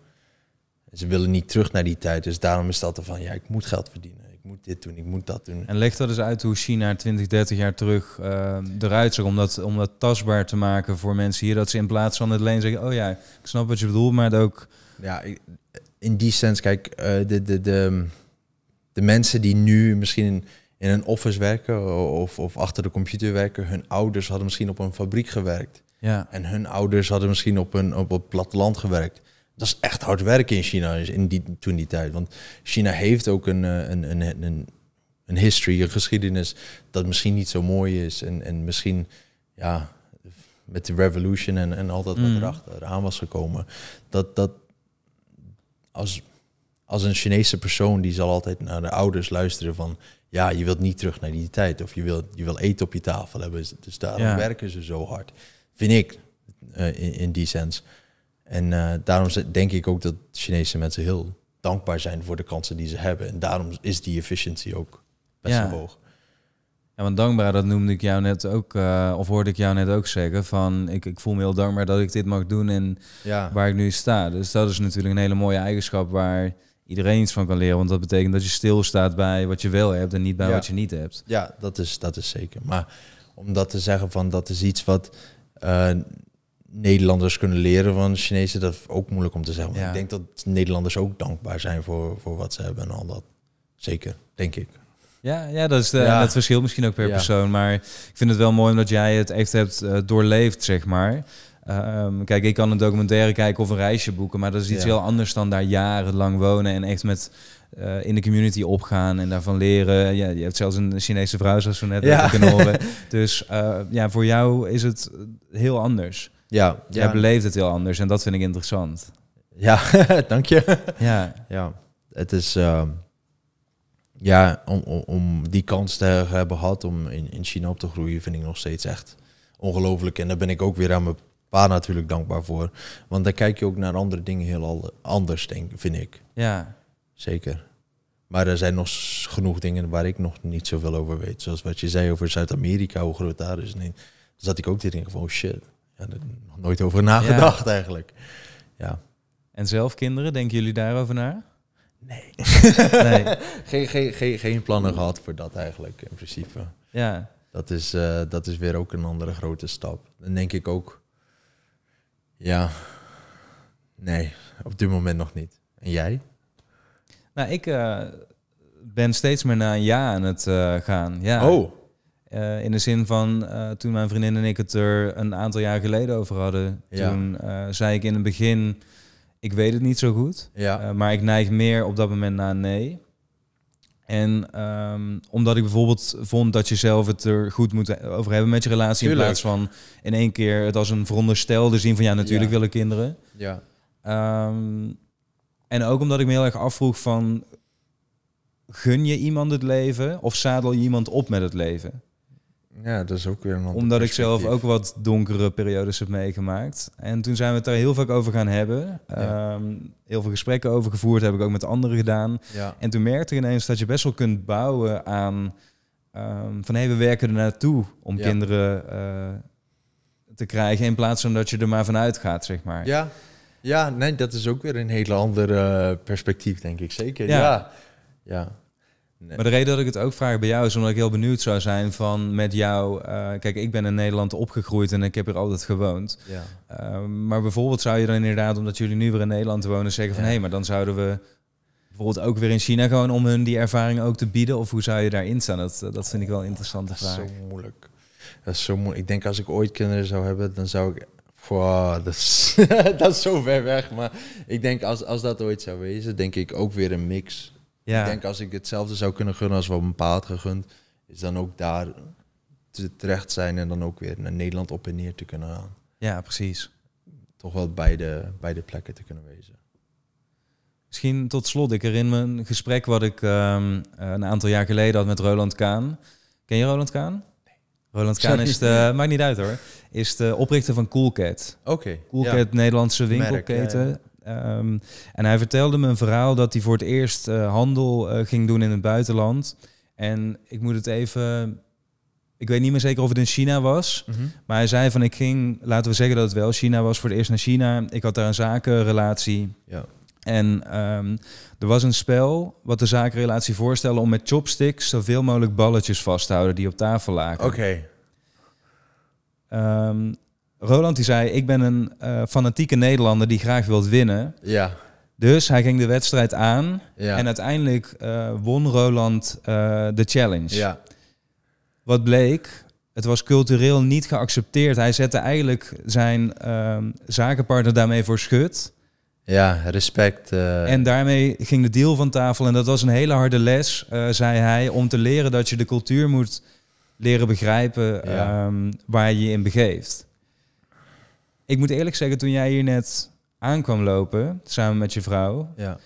Speaker 2: Ze willen niet terug naar die tijd, dus daarom is dat er van, ja, ik moet geld verdienen moet dit doen, ik moet dat doen.
Speaker 1: En leg dat eens uit hoe China 20, 30 jaar terug uh, eruit zag om dat, om dat tastbaar te maken voor mensen hier. Dat ze in plaats van het alleen zeggen, oh ja, ik snap wat je bedoelt, maar het ook... Ja, in die sens, kijk, eh, de, de,
Speaker 2: de, de mensen die nu misschien in, in een office werken of, of achter de computer werken, hun ouders hadden misschien op een fabriek gewerkt. Ja. En hun ouders hadden misschien op een op het platteland gewerkt dat is echt hard werken in China in die, toen die tijd. Want China heeft ook een, een, een, een, een history, een geschiedenis dat misschien niet zo mooi is. En, en misschien ja, met de revolution en, en al dat wat erachter aan was gekomen. Dat, dat als, als een Chinese persoon die zal altijd naar de ouders luisteren van... Ja, je wilt niet terug naar die tijd. Of je wil, je wil eten op je tafel hebben. Dus daarom werken ze zo hard. Vind ik, in, in die sens. En eh, daarom denk ik ook dat Chinese mensen heel dankbaar zijn voor de kansen die ze hebben. En daarom is die efficiëntie ook best ja. hoog.
Speaker 1: Ja, want dankbaar, dat noemde ik jou net ook, eh, of hoorde ik jou net ook zeggen, van ik, ik voel me heel dankbaar dat ik dit mag doen en waar ik nu sta. Dus dat is natuurlijk een hele mooie eigenschap waar iedereen iets van kan leren. Want dat betekent dat je stilstaat bij wat je wel hebt en niet bij wat je niet
Speaker 2: hebt. Ja, dat is, dat is zeker. Maar om dat te zeggen van dat is iets wat eh, Nederlanders kunnen leren van Chinezen, dat is ook moeilijk om te zeggen. Maar ik denk dat Nederlanders ook dankbaar zijn voor, voor wat ze hebben en al dat. Zeker, denk ik.
Speaker 3: Ja, ja, dat is eh, de, het verschil misschien ook per persoon.
Speaker 1: Maar ik vind het wel mooi omdat jij het echt hebt eh, doorleefd, zeg maar. Ehm, kijk, ik kan een documentaire kijken of een reisje boeken, maar dat is iets heel anders dan daar jarenlang wonen en echt met eh, in de community opgaan en daarvan leren. Ja, je hebt zelfs een Chinese vrouw, zoals we net ja. kunnen horen. Dus ja, voor jou is het heel anders. Ja, ja. beleeft het heel anders en dat vind ik interessant. Ja, dank je. Ja. ja. Het is...
Speaker 2: Ehm, ja, om, om, die kans te hebben gehad om in, in China op te groeien, vind ik nog steeds echt ongelooflijk. En daar ben ik ook weer aan mijn pa natuurlijk dankbaar voor. Want dan kijk je ook naar andere dingen heel anders, denk, vind ik. Ja. Zeker. Maar er zijn nog genoeg dingen waar ik nog niet zoveel over weet. Zoals wat je zei over Zuid-Amerika, hoe groot daar is. Nee, zat ik ook te denken van, oh shit nog nooit over nagedacht
Speaker 1: eigenlijk. Ja. En zelf kinderen, denken jullie daarover na? Nee.
Speaker 2: nee. Geen, geen, geen, geen plannen gehad voor dat eigenlijk, in principe. Ja. Dat is, eh, dat is weer ook een andere grote stap. Dan denk ik ook, ja,
Speaker 1: nee, op dit moment nog niet. En jij? Nou, ik eh, ben steeds meer naar een ja aan het eh, gaan. Ja. Oh. Eh, in de zin van eh, toen mijn vriendin en ik het er een aantal jaar geleden over hadden, ja. toen eh, zei ik in het begin, ik weet het niet zo goed, ja. maar ik neig meer op dat moment naar nee. En ehm, omdat ik bijvoorbeeld vond dat je zelf het er goed moet over hebben met je relatie, in plaats van in één keer het als een veronderstelde zien van ja, natuurlijk willen kinderen. Ja. Ehm, en ook omdat ik me heel erg afvroeg van gun je iemand het leven of zadel je iemand op met het leven?
Speaker 2: Ja, dat is ook weer Omdat ik zelf ook
Speaker 1: wat donkere periodes heb meegemaakt. En toen zijn we het daar heel vaak over gaan hebben. Ehm, heel veel gesprekken over gevoerd, heb ik ook met anderen gedaan. En toen merkte ik ineens dat je best wel kunt bouwen aan... Ehm, van hey, we werken er naartoe om kinderen eh, te krijgen... in plaats van dat je er maar vanuit gaat, zeg maar. Ja, ja nee, dat is ook weer een hele andere eh, perspectief, denk ik. Zeker, ja. ja. Maar de reden dat ik het ook vraag bij jou is omdat ik heel benieuwd zou zijn van met jou. Eh, kijk, ik ben in Nederland opgegroeid en ik heb hier altijd gewoond. Ja. Eh, maar bijvoorbeeld zou je dan inderdaad, omdat jullie nu weer in Nederland wonen, zeggen van hé, hey, maar dan zouden we bijvoorbeeld ook weer in China gewoon om hun die ervaring ook te bieden? Of hoe zou je daarin staan? Dat, dat vind ik wel een oh, interessante vraag. zo
Speaker 2: moeilijk. Dat is zo moeilijk. Ik denk als ik ooit kinderen zou hebben, dan zou ik Wow, dat, is, dat is zo ver weg. Maar ik denk als, als dat ooit zou wezen, denk ik ook weer een mix. Ja. Ik denk als ik hetzelfde zou kunnen gunnen als wat mijn pa had gegund, is dan ook daar te terecht zijn en dan ook weer naar Nederland op en neer te kunnen gaan. Ja, precies. Toch
Speaker 1: wel beide de, plekken te kunnen wezen. Misschien tot slot, ik herinner me een gesprek wat ik ehm, eh, een aantal jaar geleden had met Roland Kaan. Ken je Roland Kaan? Roland Kaan is de, maakt niet uit hoor, is de oprichter van Coolcat. Oké. Coolcat, Nederlandse winkelketen. Merk, Ehm, en hij vertelde me een verhaal dat hij voor het eerst eh, handel eh, ging doen in het buitenland. En ik moet het even. Ik weet niet meer zeker of het in China was. Mhm. Maar hij zei van ik ging, laten we zeggen dat het wel China was, voor het eerst naar China. Ik had daar een zakenrelatie. Ja. En ehm, er was een spel wat de zakenrelatie voorstelde om met chopsticks zoveel mogelijk balletjes vast te houden die op tafel lagen. Oké. Ehm, Roland die zei, ik ben een eh, fanatieke Nederlander die graag wil winnen. Ja. Dus hij ging de wedstrijd aan en uiteindelijk eh, won Roland eh, de challenge. Ja. Wat bleek, het was cultureel niet geaccepteerd. Hij zette eigenlijk zijn ehm, zakenpartner daarmee voor schut.
Speaker 2: Ja, respect. En
Speaker 1: daarmee ging de deal van tafel. En dat was een hele harde les, zei hij, om te leren dat je de cultuur moet leren begrijpen ehm, waar je je in begeeft. Ik moet eerlijk zeggen, toen jij hier net aankwam lopen, samen met je vrouw, ja.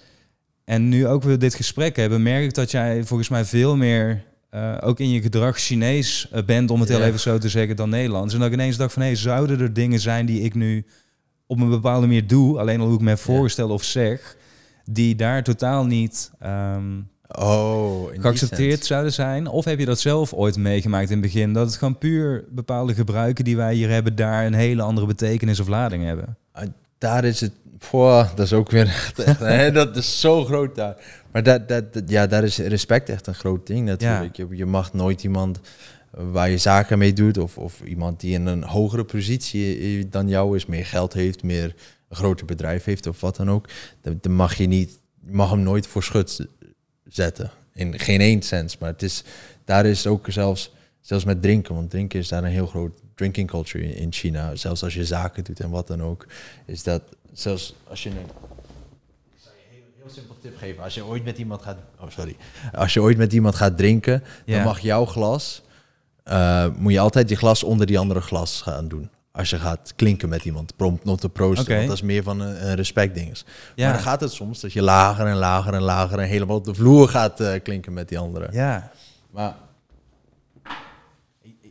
Speaker 1: en nu ook weer dit gesprek hebben, merk ik dat jij volgens mij veel meer eh, ook in je gedrag Chinees eh, bent, om het heel even zo te zeggen, dan Nederlands. En dat ik ineens dacht van, hé, hey, zouden er dingen zijn die ik nu op een bepaalde manier doe, alleen al hoe ik me voorstel of zeg, die daar totaal niet ehm, oh, geaccepteerd zouden zijn? Of heb je dat zelf ooit meegemaakt in het begin? Dat het gewoon puur bepaalde gebruiken die wij hier hebben, daar een hele andere betekenis of lading hebben? Uh, daar is het. Boah, dat is ook weer. Echt, hè,
Speaker 2: dat is zo groot daar. Maar dat, dat, ja, daar is respect echt een groot ding. Natuurlijk. Je, mag nooit iemand eh, waar je zaken mee doet, of, of iemand die in een hogere positie eh, dan jou is, meer geld heeft, meer een groter bedrijf heeft of wat dan ook, dan mag je niet, mag hem nooit voor schut zetten. In geen één sens, maar het is, daar is ook zelfs, zelfs met drinken, want drinken is daar een heel groot drinking culture in China. Zelfs als je zaken doet en wat dan ook, is dat zelfs als je een heel simpel tip geven. Als je ooit met iemand gaat. Oh, sorry. Als je ooit met iemand gaat drinken, dan mag jouw glas. Eh, moet je altijd je glas onder die andere glas gaan doen als je gaat klinken met iemand. Prompt not te proosten, want dat is meer van een, respect respectdinges. Ja. Maar dan gaat het soms dat je lager en lager en lager... en helemaal op de vloer gaat eh, klinken met die anderen. Ja. Maar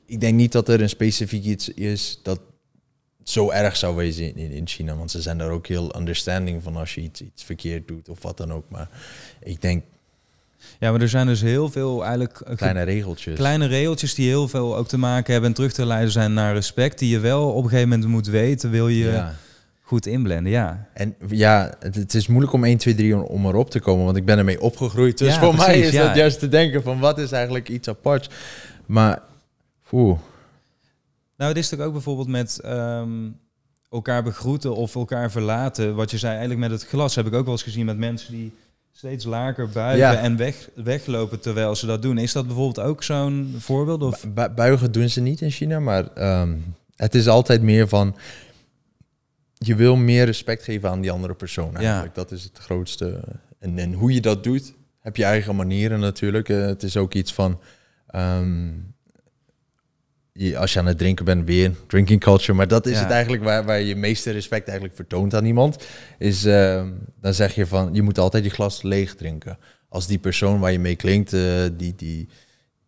Speaker 2: ik denk niet dat er een specifiek iets is dat zo erg zou wezen in, in China. Want ze zijn daar ook heel understanding van als je iets, iets verkeerd doet of wat dan ook. Maar ik denk
Speaker 1: ja, maar er zijn dus heel veel eigenlijk... Eh, kleine regeltjes. Kleine regeltjes die heel veel ook te maken hebben en terug te leiden zijn naar respect. Die je wel op een gegeven moment moet weten, wil je... goed
Speaker 2: inblenden, ja. En ja, het, is moeilijk om 1, 2, 3 om erop te komen, want ik ben ermee opgegroeid. Dus voor mij is dat juist
Speaker 1: te denken van wat is eigenlijk iets aparts.
Speaker 2: Maar, oeh.
Speaker 1: Nou, het is natuurlijk ook bijvoorbeeld met ehm, elkaar begroeten of elkaar verlaten. Wat je zei, eigenlijk met het glas heb ik ook wel eens gezien met mensen die steeds lager buigen en weg, weglopen terwijl ze dat doen. Is dat bijvoorbeeld ook zo'n voorbeeld? Of?
Speaker 2: buigen doen ze niet in China, maar ehm, het is altijd meer van... Je wil meer respect geven aan die andere persoon eigenlijk. Ja. Dat is het grootste. En, hoe je dat doet, heb je eigen manieren natuurlijk. Eh, het is ook iets van... Ehm, je, als je aan het drinken bent, weer drinking culture. Maar dat is het eigenlijk waar, waar je meeste respect eigenlijk vertoont aan iemand. Is ehm, dan zeg je van, je moet altijd je glas leeg drinken. Als die persoon waar je mee klinkt, eh, die, die,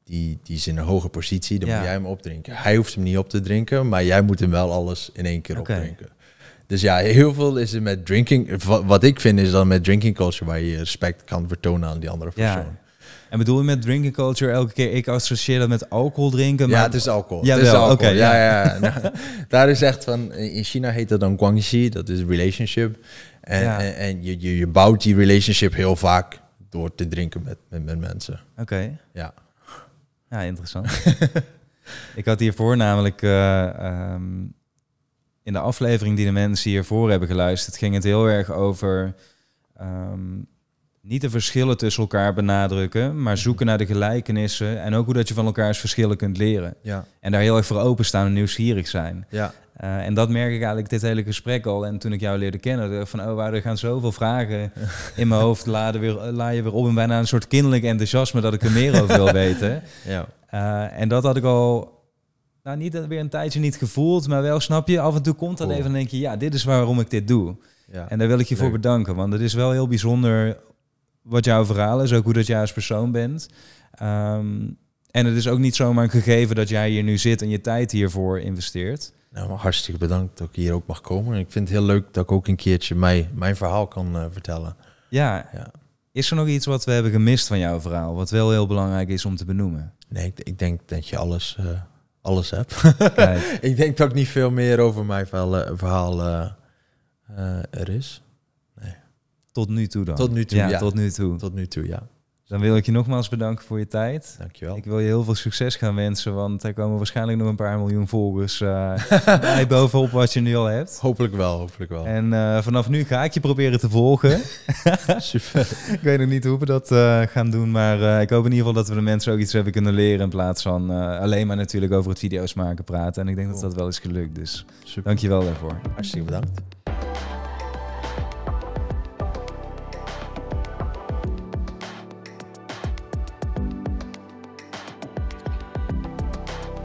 Speaker 2: die, die is in een hoge positie, dan moet jij hem opdrinken. Hij hoeft hem niet op te drinken, maar jij moet hem wel alles in één keer opdrinken. Dus ja, heel veel is het met drinking. Wat ik vind is dan met drinking culture waar je respect kan vertonen aan die
Speaker 1: andere persoon. En bedoel je met drinking culture elke keer, ik associeer dat met alcohol drinken? Maar... Ja, het is alcohol. Ja, het is ja,
Speaker 2: ja. daar is echt van, in China heet dat dan guangxi, dat is relationship. En, ja. en, en, je, je, je bouwt die relationship heel vaak door te drinken met, met, met mensen.
Speaker 1: Oké. Ja. Ja, interessant. ik had hiervoor namelijk... Eh, ehm, in de aflevering die de mensen hiervoor hebben geluisterd, ging het heel erg over ehm, niet de verschillen tussen elkaar benadrukken, maar mhm. zoeken naar de gelijkenissen en ook hoe dat je van elkaars verschillen kunt leren. Ja. En daar heel erg voor openstaan en nieuwsgierig zijn. Ja. Eh, en dat merk ik eigenlijk dit hele gesprek al. En toen ik jou leerde kennen, van oh, waar er gaan zoveel vragen in mijn hoofd laden weer, eh, laaien weer op en bijna een soort kinderlijk enthousiasme dat ik er meer over wil weten. Ja. Eh, en dat had ik al nou, niet weer een tijdje niet gevoeld, maar wel snap je, af en toe komt dat even en denk je, ja, dit is waarom ik dit doe. Ja. En daar wil ik je voor bedanken, want het is wel heel bijzonder wat jouw verhaal is, ook hoe dat jij als persoon bent. Ehm, en het is ook niet zomaar een gegeven dat jij hier nu zit en je tijd hiervoor investeert. Nou, hartstikke bedankt dat ik hier ook mag komen. Ik vind het heel leuk
Speaker 2: dat ik ook een keertje mijn verhaal kan eh, vertellen.
Speaker 1: Ja. ja. Is er nog iets wat we hebben gemist van jouw verhaal, wat wel heel belangrijk is om te benoemen? Nee, ik, denk dat je alles, eh,
Speaker 2: alles hebt. ik denk dat ik niet veel meer over mijn verhaal, eh,
Speaker 1: er is. Tot nu toe dan? Tot nu toe, ja. Tot nu toe. Tot nu toe, ja. Dan wil ik je nogmaals bedanken voor je tijd. Dankjewel. Ik wil je heel veel succes gaan wensen, want er komen waarschijnlijk nog een paar miljoen volgers uh, bij bovenop wat je nu al hebt. Hopelijk wel, hopelijk wel. En eh, vanaf nu ga ik je proberen te volgen. Super. ik weet nog niet hoe we dat eh, gaan doen, maar ik hoop in ieder geval dat we de mensen ook iets hebben kunnen leren in plaats van alleen maar natuurlijk over het video's maken praten. En ik denk dat dat wel is gelukt, dus Super. dankjewel daarvoor. Hartstikke bedankt.